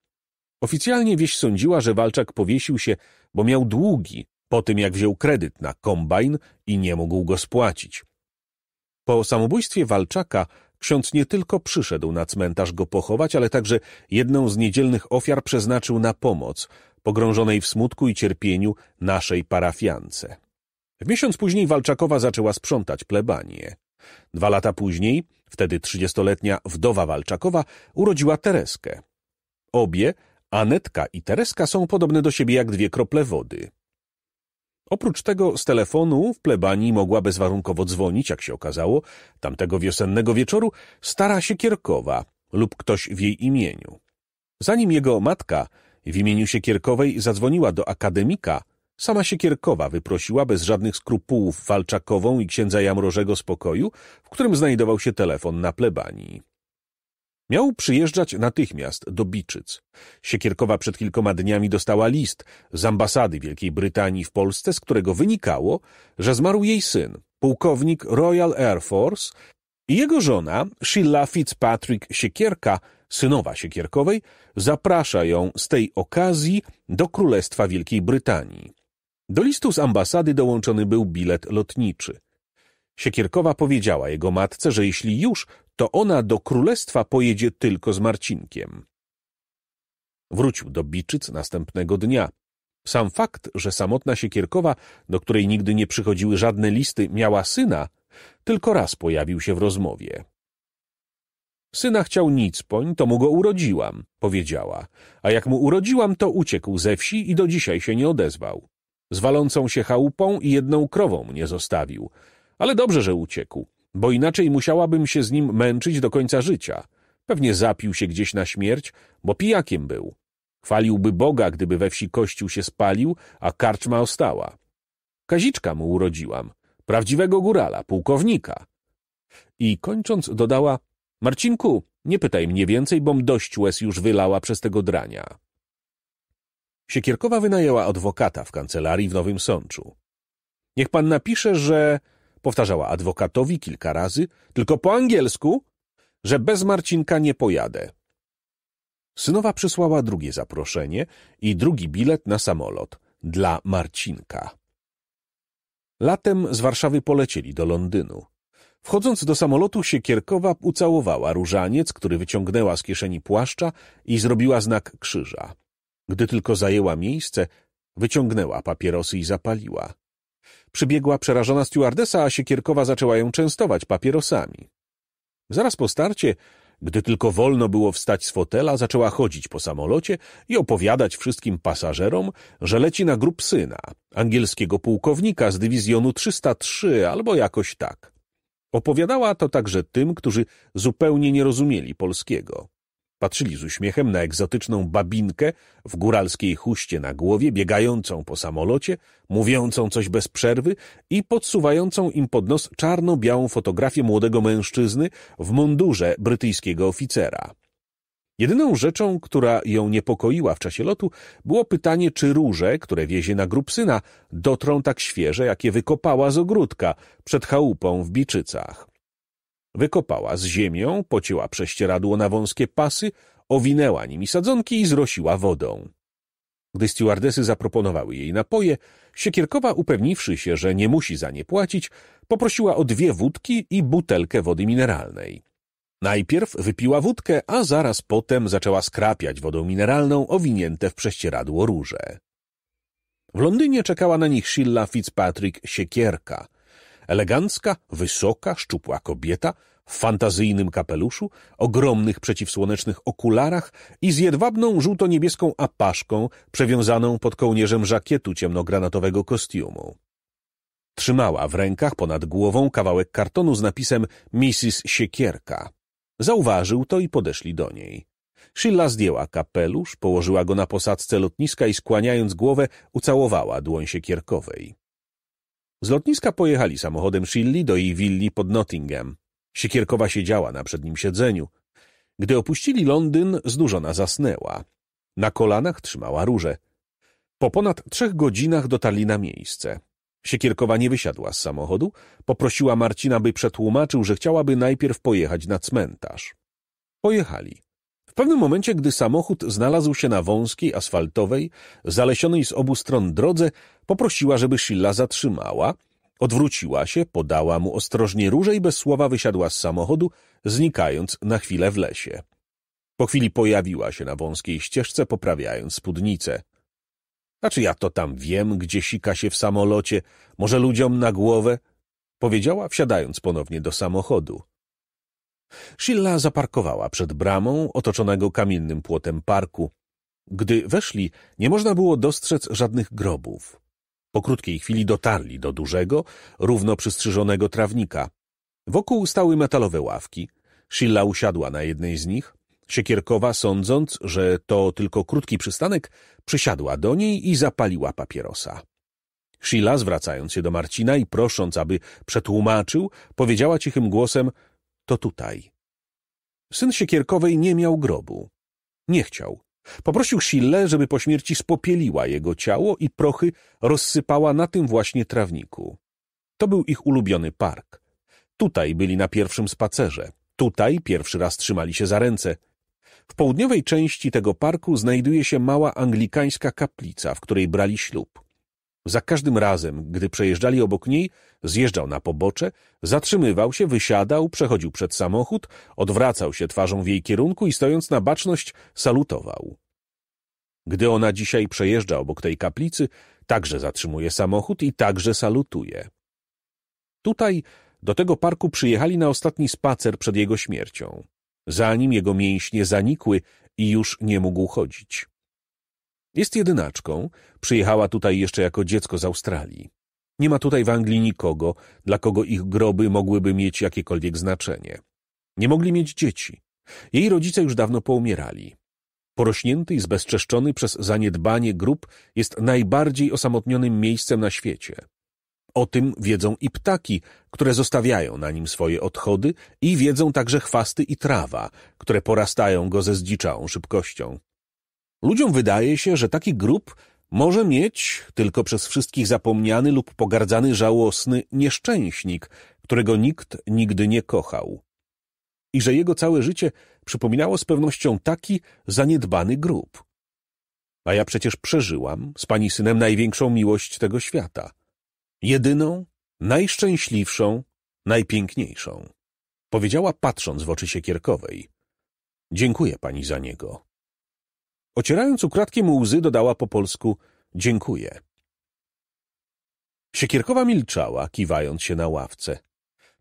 Oficjalnie wieś sądziła, że Walczak powiesił się, bo miał długi po tym, jak wziął kredyt na kombajn i nie mógł go spłacić. Po samobójstwie Walczaka ksiądz nie tylko przyszedł na cmentarz go pochować, ale także jedną z niedzielnych ofiar przeznaczył na pomoc, pogrążonej w smutku i cierpieniu naszej parafiance. W miesiąc później Walczakowa zaczęła sprzątać plebanię. Dwa lata później, wtedy trzydziestoletnia wdowa Walczakowa, urodziła Tereskę. Obie, Anetka i Tereska, są podobne do siebie jak dwie krople wody. Oprócz tego z telefonu w plebanii mogła bezwarunkowo dzwonić, jak się okazało, tamtego wiosennego wieczoru stara kierkowa lub ktoś w jej imieniu. Zanim jego matka, w imieniu Siekierkowej zadzwoniła do akademika. Sama Siekierkowa wyprosiła bez żadnych skrupułów Walczakową i księdza Jamrożego z pokoju, w którym znajdował się telefon na plebanii. Miał przyjeżdżać natychmiast do Biczyc. Siekierkowa przed kilkoma dniami dostała list z ambasady Wielkiej Brytanii w Polsce, z którego wynikało, że zmarł jej syn, pułkownik Royal Air Force i jego żona, Sheila Fitzpatrick Siekierka, synowa Siekierkowej, zaprasza ją z tej okazji do Królestwa Wielkiej Brytanii. Do listu z ambasady dołączony był bilet lotniczy. Siekierkowa powiedziała jego matce, że jeśli już, to ona do królestwa pojedzie tylko z Marcinkiem. Wrócił do Biczyc następnego dnia. Sam fakt, że samotna Siekierkowa, do której nigdy nie przychodziły żadne listy, miała syna, tylko raz pojawił się w rozmowie. Syna chciał nicpoń, to mu go urodziłam, powiedziała. A jak mu urodziłam, to uciekł ze wsi i do dzisiaj się nie odezwał. Z walącą się chałupą i jedną krową mnie zostawił. Ale dobrze, że uciekł, bo inaczej musiałabym się z nim męczyć do końca życia. Pewnie zapił się gdzieś na śmierć, bo pijakiem był. Chwaliłby Boga, gdyby we wsi kościół się spalił, a karczma ostała. Kaziczka mu urodziłam, prawdziwego górala, pułkownika. I kończąc dodała, Marcinku, nie pytaj mnie więcej, bom dość łez już wylała przez tego drania. Siekierkowa wynajęła adwokata w kancelarii w Nowym Sączu. Niech pan napisze, że... Powtarzała adwokatowi kilka razy, tylko po angielsku, że bez Marcinka nie pojadę. Synowa przysłała drugie zaproszenie i drugi bilet na samolot dla Marcinka. Latem z Warszawy polecieli do Londynu. Wchodząc do samolotu, Siekierkowa ucałowała różaniec, który wyciągnęła z kieszeni płaszcza i zrobiła znak krzyża. Gdy tylko zajęła miejsce, wyciągnęła papierosy i zapaliła. Przybiegła przerażona stewardesa, a Siekierkowa zaczęła ją częstować papierosami. Zaraz po starcie, gdy tylko wolno było wstać z fotela, zaczęła chodzić po samolocie i opowiadać wszystkim pasażerom, że leci na grup syna, angielskiego pułkownika z dywizjonu 303 albo jakoś tak. Opowiadała to także tym, którzy zupełnie nie rozumieli polskiego. Patrzyli z uśmiechem na egzotyczną babinkę w góralskiej huście na głowie, biegającą po samolocie, mówiącą coś bez przerwy i podsuwającą im pod nos czarno-białą fotografię młodego mężczyzny w mundurze brytyjskiego oficera. Jedyną rzeczą, która ją niepokoiła w czasie lotu, było pytanie, czy róże, które wiezie na Grubsyna, dotrą tak świeże, jakie wykopała z ogródka przed chałupą w Biczycach. Wykopała z ziemią, pocięła prześcieradło na wąskie pasy, owinęła nimi sadzonki i zrosiła wodą. Gdy stewardesy zaproponowały jej napoje, Siekierkowa, upewniwszy się, że nie musi za nie płacić, poprosiła o dwie wódki i butelkę wody mineralnej. Najpierw wypiła wódkę, a zaraz potem zaczęła skrapiać wodą mineralną owinięte w prześcieradło róże. W Londynie czekała na nich Shilla Fitzpatrick Siekierka. Elegancka, wysoka, szczupła kobieta w fantazyjnym kapeluszu, ogromnych przeciwsłonecznych okularach i z jedwabną żółto-niebieską apaszką przewiązaną pod kołnierzem żakietu ciemnogranatowego kostiumu. Trzymała w rękach ponad głową kawałek kartonu z napisem Mrs. Siekierka. Zauważył to i podeszli do niej. Szyla zdjęła kapelusz, położyła go na posadzce lotniska i skłaniając głowę ucałowała dłoń siekierkowej. Z lotniska pojechali samochodem Shilli do jej willi pod Nottingham. Siekierkowa siedziała na przednim siedzeniu. Gdy opuścili Londyn, znużona zasnęła. Na kolanach trzymała róże. Po ponad trzech godzinach dotarli na miejsce. Siekierkowa nie wysiadła z samochodu, poprosiła Marcina, by przetłumaczył, że chciałaby najpierw pojechać na cmentarz. Pojechali. W pewnym momencie, gdy samochód znalazł się na wąskiej, asfaltowej, zalesionej z obu stron drodze, poprosiła, żeby Shilla zatrzymała, odwróciła się, podała mu ostrożnie róże i bez słowa wysiadła z samochodu, znikając na chwilę w lesie. Po chwili pojawiła się na wąskiej ścieżce, poprawiając spódnicę. A czy ja to tam wiem, gdzie sika się w samolocie? Może ludziom na głowę? Powiedziała, wsiadając ponownie do samochodu. Shilla zaparkowała przed bramą otoczonego kamiennym płotem parku. Gdy weszli, nie można było dostrzec żadnych grobów. Po krótkiej chwili dotarli do dużego, równo przystrzyżonego trawnika. Wokół stały metalowe ławki. Shilla usiadła na jednej z nich, Siekierkowa, sądząc, że to tylko krótki przystanek, przysiadła do niej i zapaliła papierosa. Sheila, zwracając się do Marcina i prosząc, aby przetłumaczył, powiedziała cichym głosem — to tutaj. Syn Siekierkowej nie miał grobu. Nie chciał. Poprosił Shillę, żeby po śmierci spopieliła jego ciało i prochy rozsypała na tym właśnie trawniku. To był ich ulubiony park. Tutaj byli na pierwszym spacerze. Tutaj pierwszy raz trzymali się za ręce. W południowej części tego parku znajduje się mała anglikańska kaplica, w której brali ślub. Za każdym razem, gdy przejeżdżali obok niej, zjeżdżał na pobocze, zatrzymywał się, wysiadał, przechodził przed samochód, odwracał się twarzą w jej kierunku i stojąc na baczność salutował. Gdy ona dzisiaj przejeżdża obok tej kaplicy, także zatrzymuje samochód i także salutuje. Tutaj do tego parku przyjechali na ostatni spacer przed jego śmiercią. Zanim jego mięśnie zanikły i już nie mógł chodzić. Jest jedynaczką, przyjechała tutaj jeszcze jako dziecko z Australii. Nie ma tutaj w Anglii nikogo, dla kogo ich groby mogłyby mieć jakiekolwiek znaczenie. Nie mogli mieć dzieci. Jej rodzice już dawno poumierali. Porośnięty i zbezczeszczony przez zaniedbanie grób jest najbardziej osamotnionym miejscem na świecie. O tym wiedzą i ptaki, które zostawiają na nim swoje odchody i wiedzą także chwasty i trawa, które porastają go ze zdziczałą szybkością. Ludziom wydaje się, że taki grób może mieć tylko przez wszystkich zapomniany lub pogardzany żałosny nieszczęśnik, którego nikt nigdy nie kochał. I że jego całe życie przypominało z pewnością taki zaniedbany grób. A ja przecież przeżyłam z pani synem największą miłość tego świata – Jedyną, najszczęśliwszą, najpiękniejszą. Powiedziała patrząc w oczy siekierkowej. Dziękuję pani za niego. Ocierając ukradkiem łzy, dodała po polsku dziękuję. Siekierkowa milczała, kiwając się na ławce.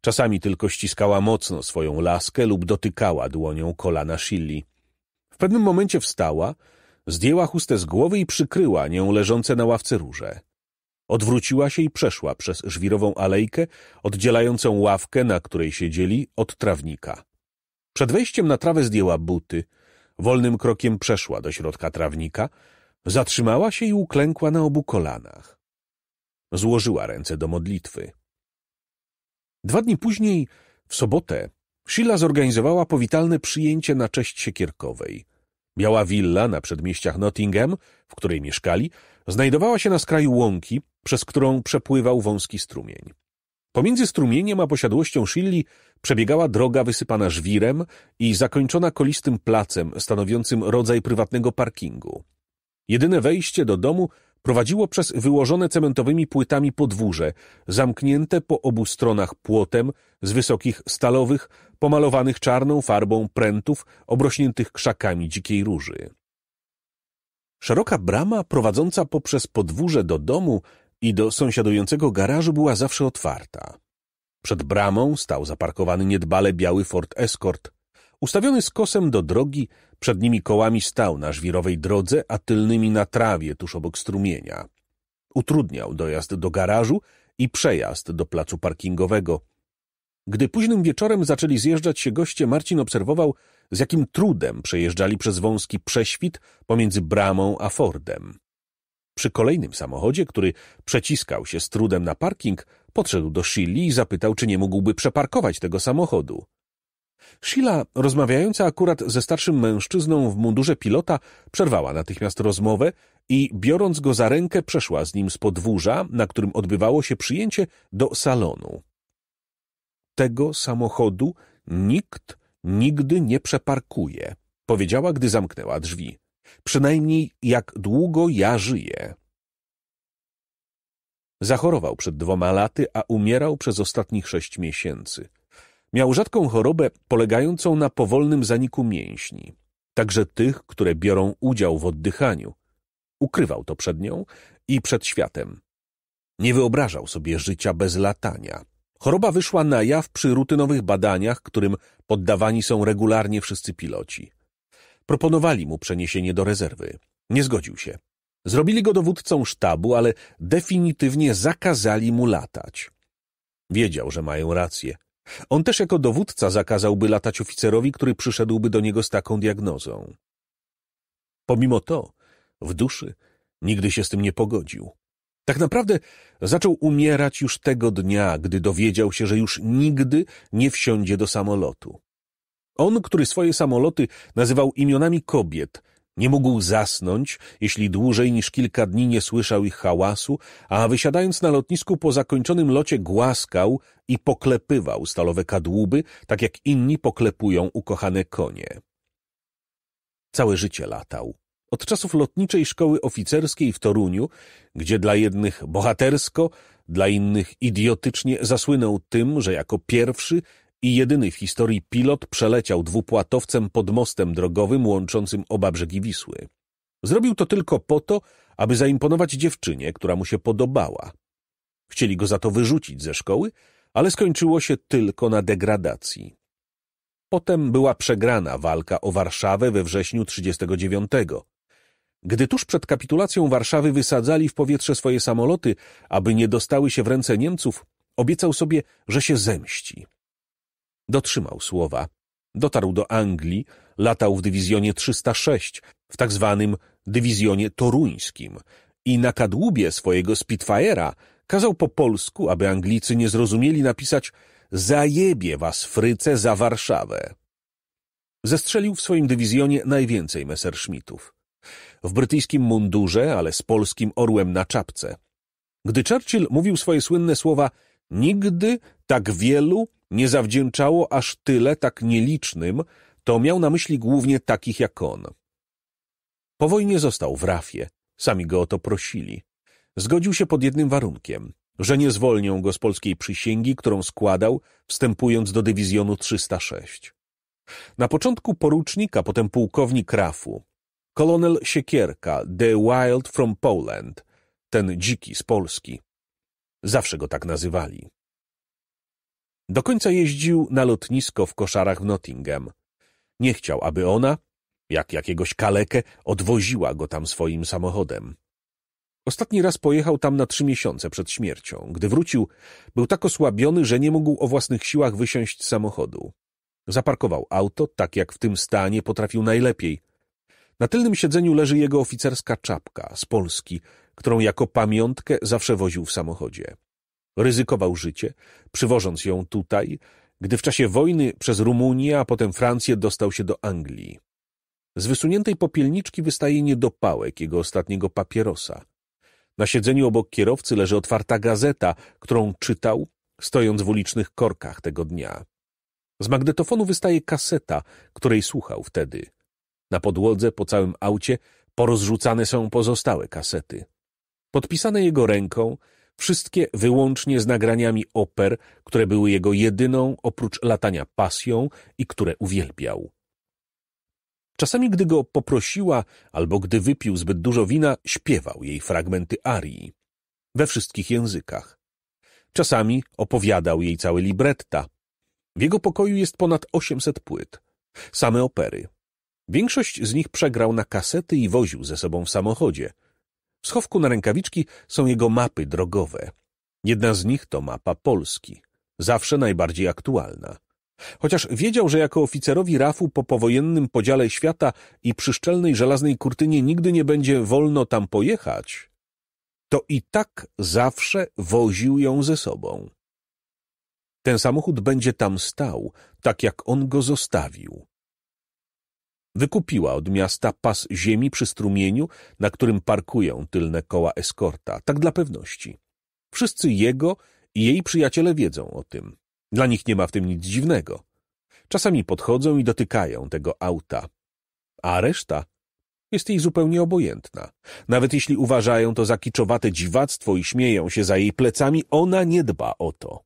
Czasami tylko ściskała mocno swoją laskę lub dotykała dłonią kolana Shilli. W pewnym momencie wstała, zdjęła chustę z głowy i przykryła nią leżące na ławce róże. Odwróciła się i przeszła przez żwirową alejkę, oddzielającą ławkę, na której siedzieli, od trawnika. Przed wejściem na trawę zdjęła buty. Wolnym krokiem przeszła do środka trawnika. Zatrzymała się i uklękła na obu kolanach. Złożyła ręce do modlitwy. Dwa dni później, w sobotę, Sheila zorganizowała powitalne przyjęcie na cześć Siekierkowej. Biała willa na przedmieściach Nottingham, w której mieszkali, znajdowała się na skraju łąki, przez którą przepływał wąski strumień. Pomiędzy strumieniem a posiadłością Shilli przebiegała droga wysypana żwirem i zakończona kolistym placem stanowiącym rodzaj prywatnego parkingu. Jedyne wejście do domu prowadziło przez wyłożone cementowymi płytami podwórze, zamknięte po obu stronach płotem z wysokich stalowych, pomalowanych czarną farbą prętów obrośniętych krzakami dzikiej róży. Szeroka brama prowadząca poprzez podwórze do domu i do sąsiadującego garażu była zawsze otwarta. Przed bramą stał zaparkowany niedbale biały Ford Escort. Ustawiony z kosem do drogi, przednimi kołami stał na żwirowej drodze, a tylnymi na trawie tuż obok strumienia. Utrudniał dojazd do garażu i przejazd do placu parkingowego. Gdy późnym wieczorem zaczęli zjeżdżać się goście, Marcin obserwował, z jakim trudem przejeżdżali przez wąski prześwit pomiędzy bramą a Fordem. Przy kolejnym samochodzie, który przeciskał się z trudem na parking, podszedł do Shilli i zapytał, czy nie mógłby przeparkować tego samochodu. Sheila, rozmawiająca akurat ze starszym mężczyzną w mundurze pilota, przerwała natychmiast rozmowę i, biorąc go za rękę, przeszła z nim z podwórza, na którym odbywało się przyjęcie, do salonu. Tego samochodu nikt nigdy nie przeparkuje, powiedziała, gdy zamknęła drzwi. Przynajmniej jak długo ja żyję. Zachorował przed dwoma laty, a umierał przez ostatnich sześć miesięcy. Miał rzadką chorobę polegającą na powolnym zaniku mięśni, także tych, które biorą udział w oddychaniu. Ukrywał to przed nią i przed światem. Nie wyobrażał sobie życia bez latania. Choroba wyszła na jaw przy rutynowych badaniach, którym poddawani są regularnie wszyscy piloci. Proponowali mu przeniesienie do rezerwy. Nie zgodził się. Zrobili go dowódcą sztabu, ale definitywnie zakazali mu latać. Wiedział, że mają rację. On też jako dowódca zakazałby latać oficerowi, który przyszedłby do niego z taką diagnozą. Pomimo to, w duszy nigdy się z tym nie pogodził. Tak naprawdę zaczął umierać już tego dnia, gdy dowiedział się, że już nigdy nie wsiądzie do samolotu. On, który swoje samoloty nazywał imionami kobiet, nie mógł zasnąć, jeśli dłużej niż kilka dni nie słyszał ich hałasu, a wysiadając na lotnisku po zakończonym locie głaskał i poklepywał stalowe kadłuby, tak jak inni poklepują ukochane konie. Całe życie latał. Od czasów lotniczej szkoły oficerskiej w Toruniu, gdzie dla jednych bohatersko, dla innych idiotycznie zasłynął tym, że jako pierwszy i jedyny w historii pilot przeleciał dwupłatowcem pod mostem drogowym łączącym oba brzegi Wisły. Zrobił to tylko po to, aby zaimponować dziewczynie, która mu się podobała. Chcieli go za to wyrzucić ze szkoły, ale skończyło się tylko na degradacji. Potem była przegrana walka o Warszawę we wrześniu 1939. Gdy tuż przed kapitulacją Warszawy wysadzali w powietrze swoje samoloty, aby nie dostały się w ręce Niemców, obiecał sobie, że się zemści. Dotrzymał słowa. Dotarł do Anglii, latał w dywizjonie 306, w tak zwanym dywizjonie toruńskim i na kadłubie swojego Spitfire'a kazał po polsku, aby Anglicy nie zrozumieli, napisać zajebie was Fryce za Warszawę. Zestrzelił w swoim dywizjonie najwięcej Messerschmittów. W brytyjskim mundurze, ale z polskim orłem na czapce. Gdy Churchill mówił swoje słynne słowa nigdy tak wielu nie zawdzięczało aż tyle tak nielicznym, to miał na myśli głównie takich jak on. Po wojnie został w Rafie. Sami go o to prosili. Zgodził się pod jednym warunkiem, że nie zwolnią go z polskiej przysięgi, którą składał, wstępując do dywizjonu 306. Na początku porucznika, potem pułkownik Rafu, kolonel Siekierka, The Wild from Poland, ten dziki z Polski. Zawsze go tak nazywali. Do końca jeździł na lotnisko w koszarach w Nottingham. Nie chciał, aby ona, jak jakiegoś kalekę, odwoziła go tam swoim samochodem. Ostatni raz pojechał tam na trzy miesiące przed śmiercią. Gdy wrócił, był tak osłabiony, że nie mógł o własnych siłach wysiąść z samochodu. Zaparkował auto, tak jak w tym stanie potrafił najlepiej. Na tylnym siedzeniu leży jego oficerska czapka z Polski, którą jako pamiątkę zawsze woził w samochodzie. Ryzykował życie, przywożąc ją tutaj, gdy w czasie wojny przez Rumunię, a potem Francję dostał się do Anglii. Z wysuniętej popielniczki wystaje niedopałek jego ostatniego papierosa. Na siedzeniu obok kierowcy leży otwarta gazeta, którą czytał, stojąc w ulicznych korkach tego dnia. Z magnetofonu wystaje kaseta, której słuchał wtedy. Na podłodze po całym aucie porozrzucane są pozostałe kasety. Podpisane jego ręką Wszystkie wyłącznie z nagraniami oper, które były jego jedyną, oprócz latania, pasją i które uwielbiał. Czasami, gdy go poprosiła albo gdy wypił zbyt dużo wina, śpiewał jej fragmenty arii we wszystkich językach. Czasami opowiadał jej całe libretta. W jego pokoju jest ponad 800 płyt, same opery. Większość z nich przegrał na kasety i woził ze sobą w samochodzie – w schowku na rękawiczki są jego mapy drogowe. Jedna z nich to mapa Polski, zawsze najbardziej aktualna. Chociaż wiedział, że jako oficerowi RAF-u po powojennym podziale świata i szczelnej żelaznej kurtynie nigdy nie będzie wolno tam pojechać, to i tak zawsze woził ją ze sobą. Ten samochód będzie tam stał, tak jak on go zostawił. Wykupiła od miasta pas ziemi przy strumieniu, na którym parkują tylne koła eskorta, tak dla pewności. Wszyscy jego i jej przyjaciele wiedzą o tym. Dla nich nie ma w tym nic dziwnego. Czasami podchodzą i dotykają tego auta. A reszta jest jej zupełnie obojętna. Nawet jeśli uważają to za kiczowate dziwactwo i śmieją się za jej plecami, ona nie dba o to.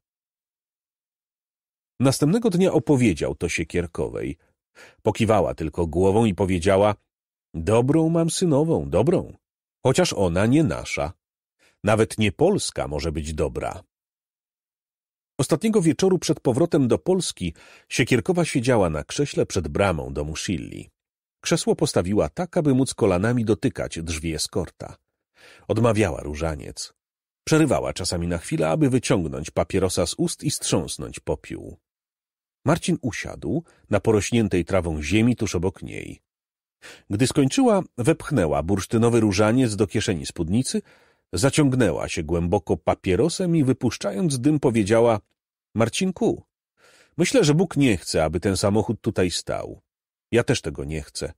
Następnego dnia opowiedział to siekierkowej – Pokiwała tylko głową i powiedziała — Dobrą mam synową, dobrą, chociaż ona nie nasza. Nawet nie Polska może być dobra. Ostatniego wieczoru przed powrotem do Polski Siekierkowa siedziała na krześle przed bramą domu Shilli. Krzesło postawiła tak, aby móc kolanami dotykać drzwi eskorta. Odmawiała różaniec. Przerywała czasami na chwilę, aby wyciągnąć papierosa z ust i strząsnąć popiół. Marcin usiadł na porośniętej trawą ziemi tuż obok niej. Gdy skończyła, wepchnęła bursztynowy różaniec do kieszeni spódnicy, zaciągnęła się głęboko papierosem i wypuszczając dym powiedziała — Marcinku, myślę, że Bóg nie chce, aby ten samochód tutaj stał. Ja też tego nie chcę.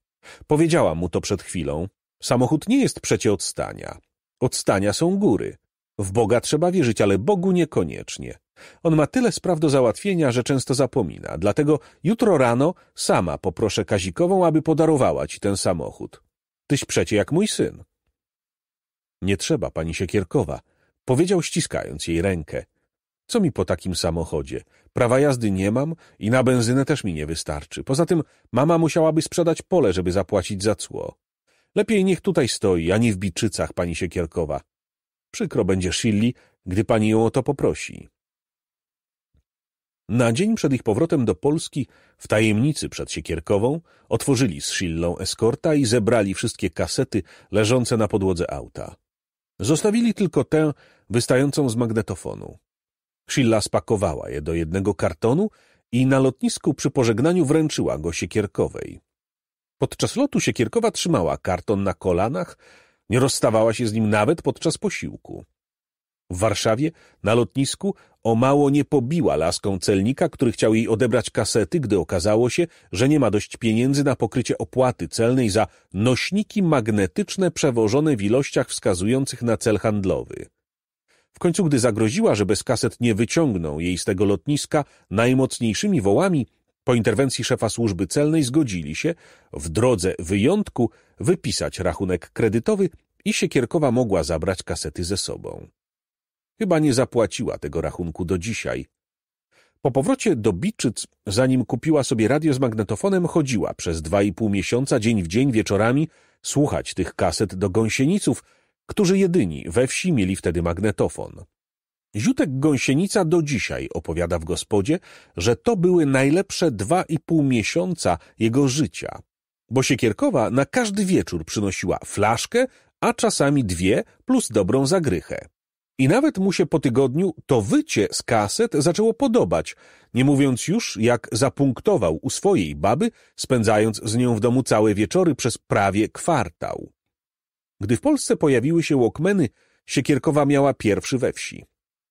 Powiedziała mu to przed chwilą. Samochód nie jest przecie odstania. Odstania są góry. W Boga trzeba wierzyć, ale Bogu niekoniecznie. On ma tyle spraw do załatwienia, że często zapomina, dlatego jutro rano sama poproszę Kazikową, aby podarowała ci ten samochód. Tyś przecie jak mój syn. Nie trzeba, pani Siekierkowa, powiedział ściskając jej rękę. Co mi po takim samochodzie? Prawa jazdy nie mam i na benzynę też mi nie wystarczy. Poza tym mama musiałaby sprzedać pole, żeby zapłacić za cło. Lepiej niech tutaj stoi, a nie w Biczycach, pani Siekierkowa. Przykro będzie Shilli, gdy pani ją o to poprosi. Na dzień przed ich powrotem do Polski, w tajemnicy przed Siekierkową, otworzyli z Shillą eskorta i zebrali wszystkie kasety leżące na podłodze auta. Zostawili tylko tę wystającą z magnetofonu. Shilla spakowała je do jednego kartonu i na lotnisku przy pożegnaniu wręczyła go Siekierkowej. Podczas lotu Siekierkowa trzymała karton na kolanach, nie rozstawała się z nim nawet podczas posiłku. W Warszawie, na lotnisku, o mało nie pobiła laską celnika, który chciał jej odebrać kasety, gdy okazało się, że nie ma dość pieniędzy na pokrycie opłaty celnej za nośniki magnetyczne przewożone w ilościach wskazujących na cel handlowy. W końcu, gdy zagroziła, że bez kaset nie wyciągną jej z tego lotniska, najmocniejszymi wołami, po interwencji szefa służby celnej zgodzili się, w drodze wyjątku, wypisać rachunek kredytowy i Siekierkowa mogła zabrać kasety ze sobą. Chyba nie zapłaciła tego rachunku do dzisiaj. Po powrocie do Biczyc, zanim kupiła sobie radio z magnetofonem, chodziła przez dwa i pół miesiąca, dzień w dzień, wieczorami, słuchać tych kaset do gąsieniców, którzy jedyni we wsi mieli wtedy magnetofon. Ziutek Gąsienica do dzisiaj opowiada w gospodzie, że to były najlepsze dwa i pół miesiąca jego życia, bo Siekierkowa na każdy wieczór przynosiła flaszkę, a czasami dwie plus dobrą zagrychę. I nawet mu się po tygodniu to wycie z kaset zaczęło podobać, nie mówiąc już, jak zapunktował u swojej baby, spędzając z nią w domu całe wieczory przez prawie kwartał. Gdy w Polsce pojawiły się łokmeny, Siekierkowa miała pierwszy we wsi.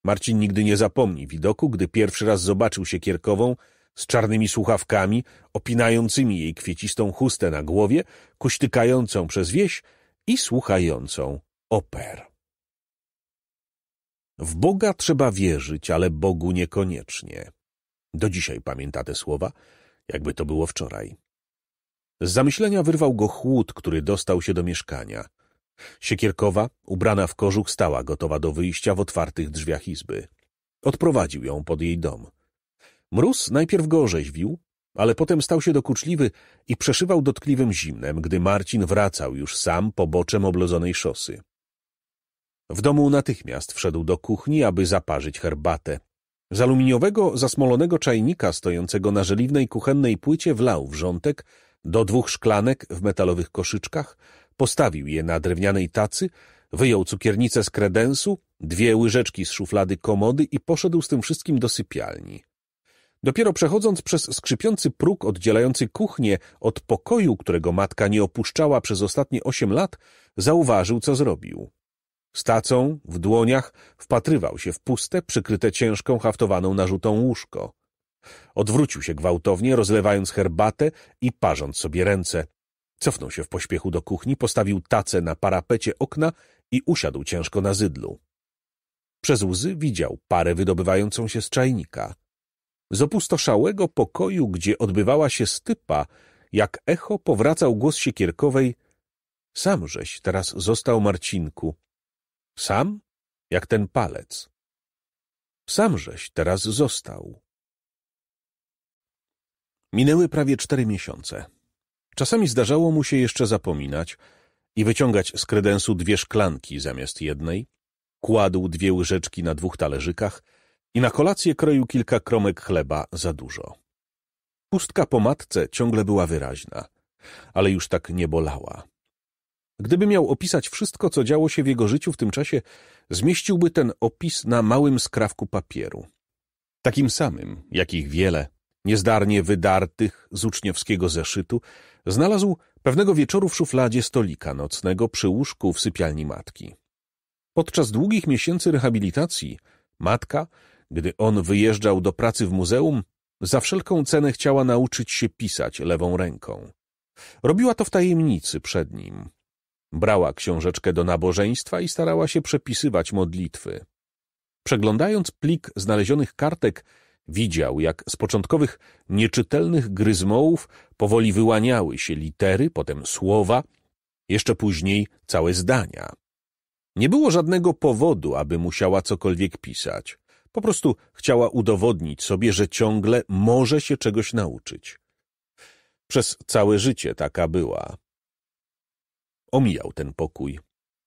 Marcin nigdy nie zapomni widoku, gdy pierwszy raz zobaczył Siekierkową z czarnymi słuchawkami, opinającymi jej kwiecistą chustę na głowie, kuśtykającą przez wieś i słuchającą oper. W Boga trzeba wierzyć, ale Bogu niekoniecznie. Do dzisiaj pamięta te słowa, jakby to było wczoraj. Z zamyślenia wyrwał go chłód, który dostał się do mieszkania. Siekierkowa, ubrana w kożuch, stała gotowa do wyjścia w otwartych drzwiach izby. Odprowadził ją pod jej dom. Mróz najpierw go orzeźwił, ale potem stał się dokuczliwy i przeszywał dotkliwym zimnem, gdy Marcin wracał już sam po boczem oblodzonej szosy. W domu natychmiast wszedł do kuchni, aby zaparzyć herbatę. Z aluminiowego, zasmolonego czajnika stojącego na żeliwnej kuchennej płycie wlał wrzątek do dwóch szklanek w metalowych koszyczkach, postawił je na drewnianej tacy, wyjął cukiernicę z kredensu, dwie łyżeczki z szuflady komody i poszedł z tym wszystkim do sypialni. Dopiero przechodząc przez skrzypiący próg oddzielający kuchnię od pokoju, którego matka nie opuszczała przez ostatnie osiem lat, zauważył, co zrobił. Z tacą w dłoniach wpatrywał się w puste, przykryte ciężką haftowaną narzutą łóżko. Odwrócił się gwałtownie, rozlewając herbatę i parząc sobie ręce. Cofnął się w pośpiechu do kuchni, postawił tacę na parapecie okna i usiadł ciężko na zydlu. Przez łzy widział parę wydobywającą się z czajnika. Z opustoszałego pokoju, gdzie odbywała się stypa, jak echo powracał głos siekierkowej — Samżeś teraz został Marcinku. Sam? Jak ten palec. Samżeś teraz został. Minęły prawie cztery miesiące. Czasami zdarzało mu się jeszcze zapominać i wyciągać z kredensu dwie szklanki zamiast jednej, kładł dwie łyżeczki na dwóch talerzykach i na kolację kroił kilka kromek chleba za dużo. Pustka po matce ciągle była wyraźna, ale już tak nie bolała. Gdyby miał opisać wszystko, co działo się w jego życiu w tym czasie, zmieściłby ten opis na małym skrawku papieru. Takim samym, jakich wiele, niezdarnie wydartych z uczniowskiego zeszytu, znalazł pewnego wieczoru w szufladzie stolika nocnego przy łóżku w sypialni matki. Podczas długich miesięcy rehabilitacji matka, gdy on wyjeżdżał do pracy w muzeum, za wszelką cenę chciała nauczyć się pisać lewą ręką. Robiła to w tajemnicy przed nim, Brała książeczkę do nabożeństwa i starała się przepisywać modlitwy. Przeglądając plik znalezionych kartek, widział, jak z początkowych nieczytelnych gryzmołów powoli wyłaniały się litery, potem słowa, jeszcze później całe zdania. Nie było żadnego powodu, aby musiała cokolwiek pisać. Po prostu chciała udowodnić sobie, że ciągle może się czegoś nauczyć. Przez całe życie taka była omijał ten pokój.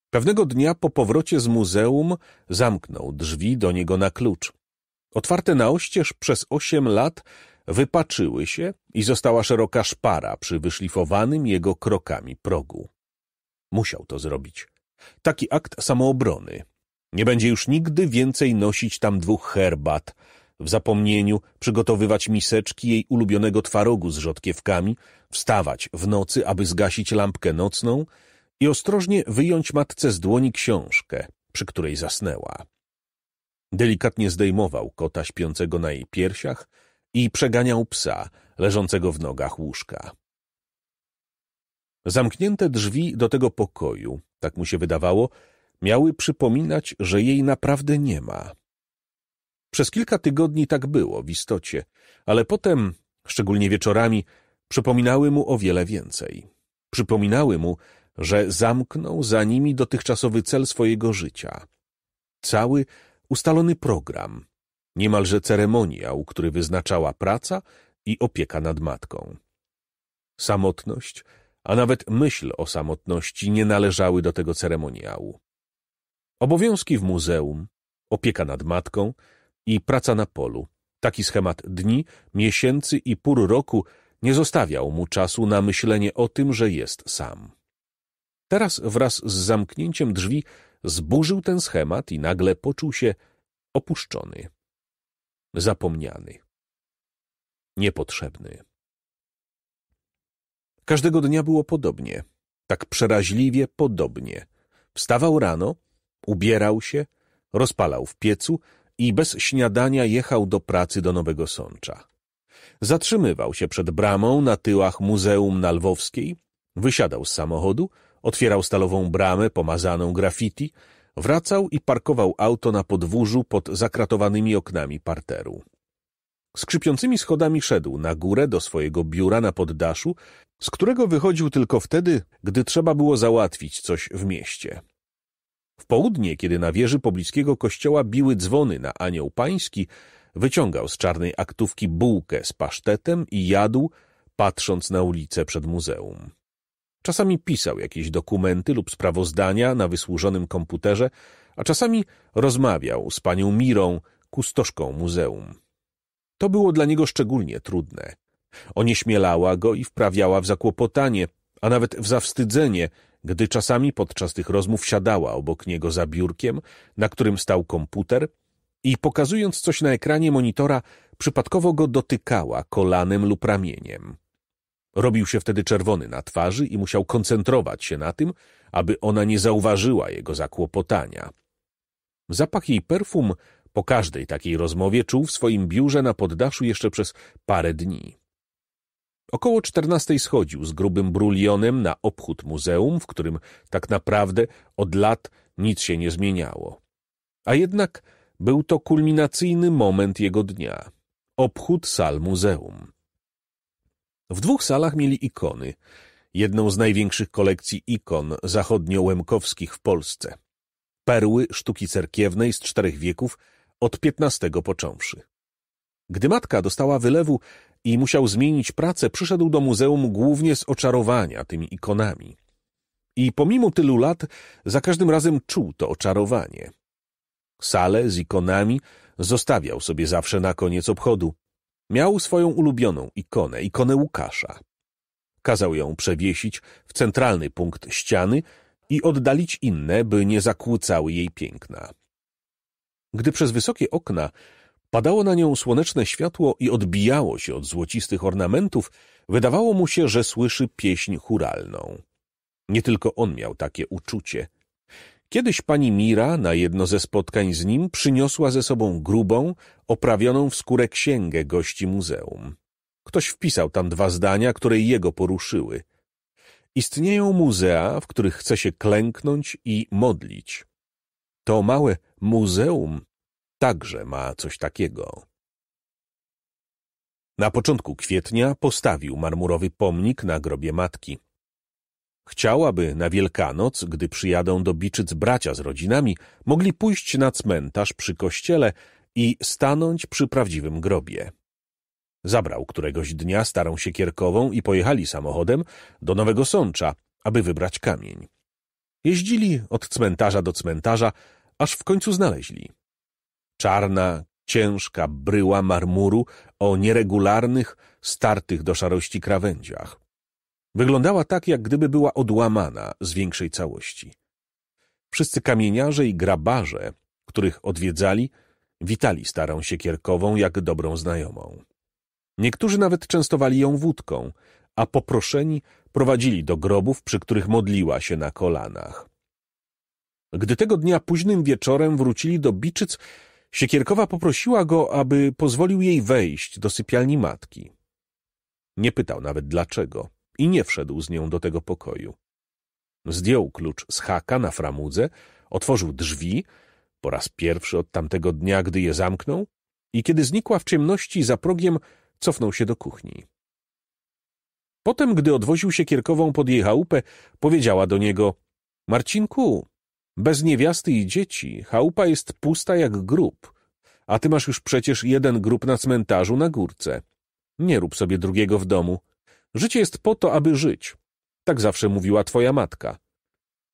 Pewnego dnia po powrocie z muzeum zamknął drzwi do niego na klucz. Otwarte na oścież przez osiem lat wypaczyły się i została szeroka szpara przy wyszlifowanym jego krokami progu. Musiał to zrobić. Taki akt samoobrony. Nie będzie już nigdy więcej nosić tam dwóch herbat, w zapomnieniu przygotowywać miseczki jej ulubionego twarogu z rzodkiewkami, wstawać w nocy, aby zgasić lampkę nocną i ostrożnie wyjąć matce z dłoni książkę, przy której zasnęła. Delikatnie zdejmował kota śpiącego na jej piersiach i przeganiał psa leżącego w nogach łóżka. Zamknięte drzwi do tego pokoju, tak mu się wydawało, miały przypominać, że jej naprawdę nie ma. Przez kilka tygodni tak było w istocie, ale potem, szczególnie wieczorami, przypominały mu o wiele więcej. Przypominały mu, że zamknął za nimi dotychczasowy cel swojego życia. Cały ustalony program, niemalże ceremoniał, który wyznaczała praca i opieka nad matką. Samotność, a nawet myśl o samotności nie należały do tego ceremoniału. Obowiązki w muzeum, opieka nad matką i praca na polu. Taki schemat dni, miesięcy i pór roku nie zostawiał mu czasu na myślenie o tym, że jest sam. Teraz wraz z zamknięciem drzwi zburzył ten schemat i nagle poczuł się opuszczony, zapomniany, niepotrzebny. Każdego dnia było podobnie, tak przeraźliwie podobnie. Wstawał rano, ubierał się, rozpalał w piecu i bez śniadania jechał do pracy do Nowego Sącza. Zatrzymywał się przed bramą na tyłach Muzeum na Lwowskiej, wysiadał z samochodu, Otwierał stalową bramę pomazaną graffiti, wracał i parkował auto na podwórzu pod zakratowanymi oknami parteru. Skrzypiącymi schodami szedł na górę do swojego biura na poddaszu, z którego wychodził tylko wtedy, gdy trzeba było załatwić coś w mieście. W południe, kiedy na wieży pobliskiego kościoła biły dzwony na anioł pański, wyciągał z czarnej aktówki bułkę z pasztetem i jadł, patrząc na ulicę przed muzeum. Czasami pisał jakieś dokumenty lub sprawozdania na wysłużonym komputerze, a czasami rozmawiał z panią Mirą, kustoszką muzeum. To było dla niego szczególnie trudne. Onieśmielała go i wprawiała w zakłopotanie, a nawet w zawstydzenie, gdy czasami podczas tych rozmów siadała obok niego za biurkiem, na którym stał komputer i pokazując coś na ekranie monitora, przypadkowo go dotykała kolanem lub ramieniem. Robił się wtedy czerwony na twarzy i musiał koncentrować się na tym, aby ona nie zauważyła jego zakłopotania. Zapach jej perfum po każdej takiej rozmowie czuł w swoim biurze na poddaszu jeszcze przez parę dni. Około czternastej schodził z grubym brulionem na obchód muzeum, w którym tak naprawdę od lat nic się nie zmieniało. A jednak był to kulminacyjny moment jego dnia. Obchód sal muzeum. W dwóch salach mieli ikony, jedną z największych kolekcji ikon zachodniołemkowskich w Polsce. Perły sztuki cerkiewnej z czterech wieków, od XV począwszy. Gdy matka dostała wylewu i musiał zmienić pracę, przyszedł do muzeum głównie z oczarowania tymi ikonami. I pomimo tylu lat za każdym razem czuł to oczarowanie. Salę z ikonami zostawiał sobie zawsze na koniec obchodu, Miał swoją ulubioną ikonę, ikonę Łukasza. Kazał ją przewiesić w centralny punkt ściany i oddalić inne, by nie zakłócały jej piękna. Gdy przez wysokie okna Padało na nią słoneczne światło i odbijało się od złocistych ornamentów, wydawało mu się, że słyszy pieśń churalną. Nie tylko on miał takie uczucie, Kiedyś pani Mira na jedno ze spotkań z nim przyniosła ze sobą grubą, oprawioną w skórę księgę gości muzeum. Ktoś wpisał tam dwa zdania, które jego poruszyły. Istnieją muzea, w których chce się klęknąć i modlić. To małe muzeum także ma coś takiego. Na początku kwietnia postawił marmurowy pomnik na grobie matki. Chciałaby na Wielkanoc, gdy przyjadą do Biczyc bracia z rodzinami, mogli pójść na cmentarz przy kościele i stanąć przy prawdziwym grobie. Zabrał któregoś dnia starą siekierkową i pojechali samochodem do Nowego Sącza, aby wybrać kamień. Jeździli od cmentarza do cmentarza, aż w końcu znaleźli. Czarna, ciężka bryła marmuru o nieregularnych, startych do szarości krawędziach. Wyglądała tak, jak gdyby była odłamana z większej całości. Wszyscy kamieniarze i grabarze, których odwiedzali, witali starą siekierkową jak dobrą znajomą. Niektórzy nawet częstowali ją wódką, a poproszeni prowadzili do grobów, przy których modliła się na kolanach. Gdy tego dnia późnym wieczorem wrócili do Biczyc, Siekierkowa poprosiła go, aby pozwolił jej wejść do sypialni matki. Nie pytał nawet dlaczego i nie wszedł z nią do tego pokoju. Zdjął klucz z haka na framudze, otworzył drzwi, po raz pierwszy od tamtego dnia, gdy je zamknął, i kiedy znikła w ciemności za progiem, cofnął się do kuchni. Potem, gdy odwoził się kierkową pod jej chałupę, powiedziała do niego — Marcinku, bez niewiasty i dzieci chałupa jest pusta jak grób, a ty masz już przecież jeden grób na cmentarzu na górce. Nie rób sobie drugiego w domu — Życie jest po to, aby żyć. Tak zawsze mówiła twoja matka.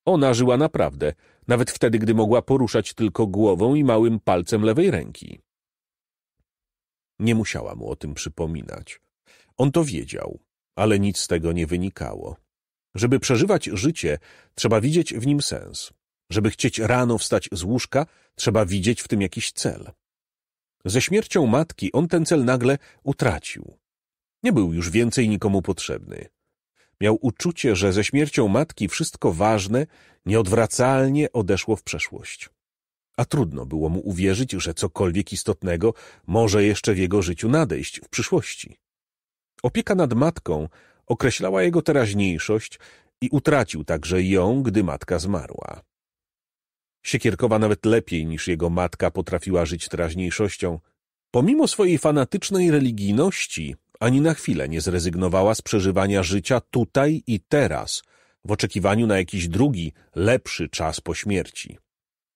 Ona żyła naprawdę, nawet wtedy, gdy mogła poruszać tylko głową i małym palcem lewej ręki. Nie musiała mu o tym przypominać. On to wiedział, ale nic z tego nie wynikało. Żeby przeżywać życie, trzeba widzieć w nim sens. Żeby chcieć rano wstać z łóżka, trzeba widzieć w tym jakiś cel. Ze śmiercią matki on ten cel nagle utracił. Nie był już więcej nikomu potrzebny. Miał uczucie, że ze śmiercią matki wszystko ważne nieodwracalnie odeszło w przeszłość. A trudno było mu uwierzyć, że cokolwiek istotnego może jeszcze w jego życiu nadejść w przyszłości. Opieka nad matką określała jego teraźniejszość i utracił także ją, gdy matka zmarła. Siekierkowa nawet lepiej niż jego matka potrafiła żyć teraźniejszością. Pomimo swojej fanatycznej religijności, ani na chwilę nie zrezygnowała z przeżywania życia tutaj i teraz, w oczekiwaniu na jakiś drugi, lepszy czas po śmierci.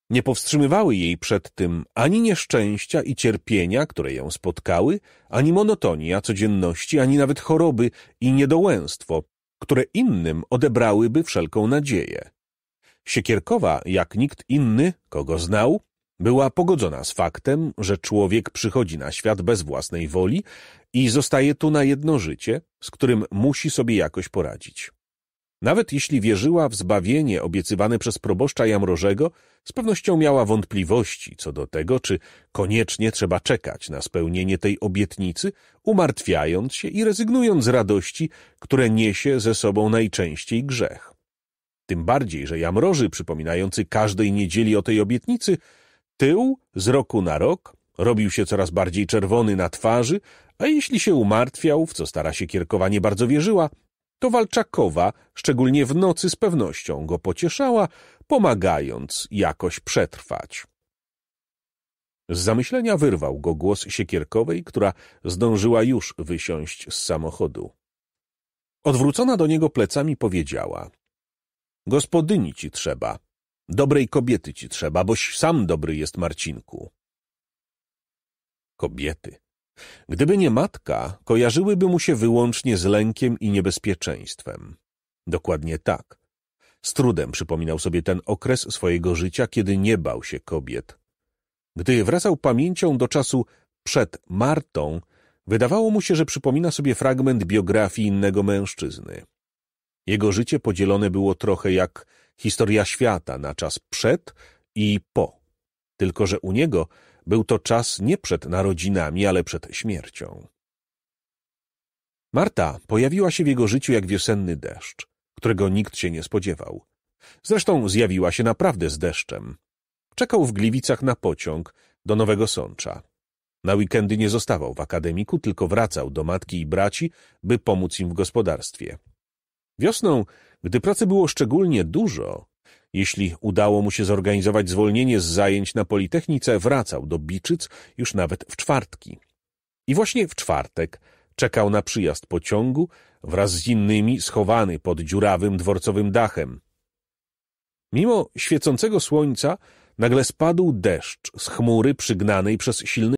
Nie powstrzymywały jej przed tym ani nieszczęścia i cierpienia, które ją spotkały, ani monotonia codzienności, ani nawet choroby i niedołęstwo, które innym odebrałyby wszelką nadzieję. Siekierkowa, jak nikt inny, kogo znał, była pogodzona z faktem, że człowiek przychodzi na świat bez własnej woli i zostaje tu na jedno życie, z którym musi sobie jakoś poradzić. Nawet jeśli wierzyła w zbawienie obiecywane przez proboszcza Jamrożego, z pewnością miała wątpliwości co do tego, czy koniecznie trzeba czekać na spełnienie tej obietnicy, umartwiając się i rezygnując z radości, które niesie ze sobą najczęściej grzech. Tym bardziej, że Jamroży, przypominający każdej niedzieli o tej obietnicy, tył z roku na rok, robił się coraz bardziej czerwony na twarzy, a jeśli się umartwiał, w co stara się Kierkowa nie bardzo wierzyła, to Walczakowa, szczególnie w nocy, z pewnością go pocieszała, pomagając jakoś przetrwać. Z zamyślenia wyrwał go głos Siekierkowej, która zdążyła już wysiąść z samochodu. Odwrócona do niego plecami powiedziała — Gospodyni ci trzeba, Dobrej kobiety ci trzeba, boś sam dobry jest, Marcinku. Kobiety. Gdyby nie matka, kojarzyłyby mu się wyłącznie z lękiem i niebezpieczeństwem. Dokładnie tak. Z trudem przypominał sobie ten okres swojego życia, kiedy nie bał się kobiet. Gdy wracał pamięcią do czasu przed Martą, wydawało mu się, że przypomina sobie fragment biografii innego mężczyzny. Jego życie podzielone było trochę jak historia świata na czas przed i po. Tylko, że u niego był to czas nie przed narodzinami, ale przed śmiercią. Marta pojawiła się w jego życiu jak wiosenny deszcz, którego nikt się nie spodziewał. Zresztą zjawiła się naprawdę z deszczem. Czekał w Gliwicach na pociąg do Nowego Sącza. Na weekendy nie zostawał w akademiku, tylko wracał do matki i braci, by pomóc im w gospodarstwie. Wiosną, gdy pracy było szczególnie dużo, jeśli udało mu się zorganizować zwolnienie z zajęć na Politechnice, wracał do Biczyc już nawet w czwartki. I właśnie w czwartek czekał na przyjazd pociągu wraz z innymi schowany pod dziurawym dworcowym dachem. Mimo świecącego słońca nagle spadł deszcz z chmury przygnanej przez silny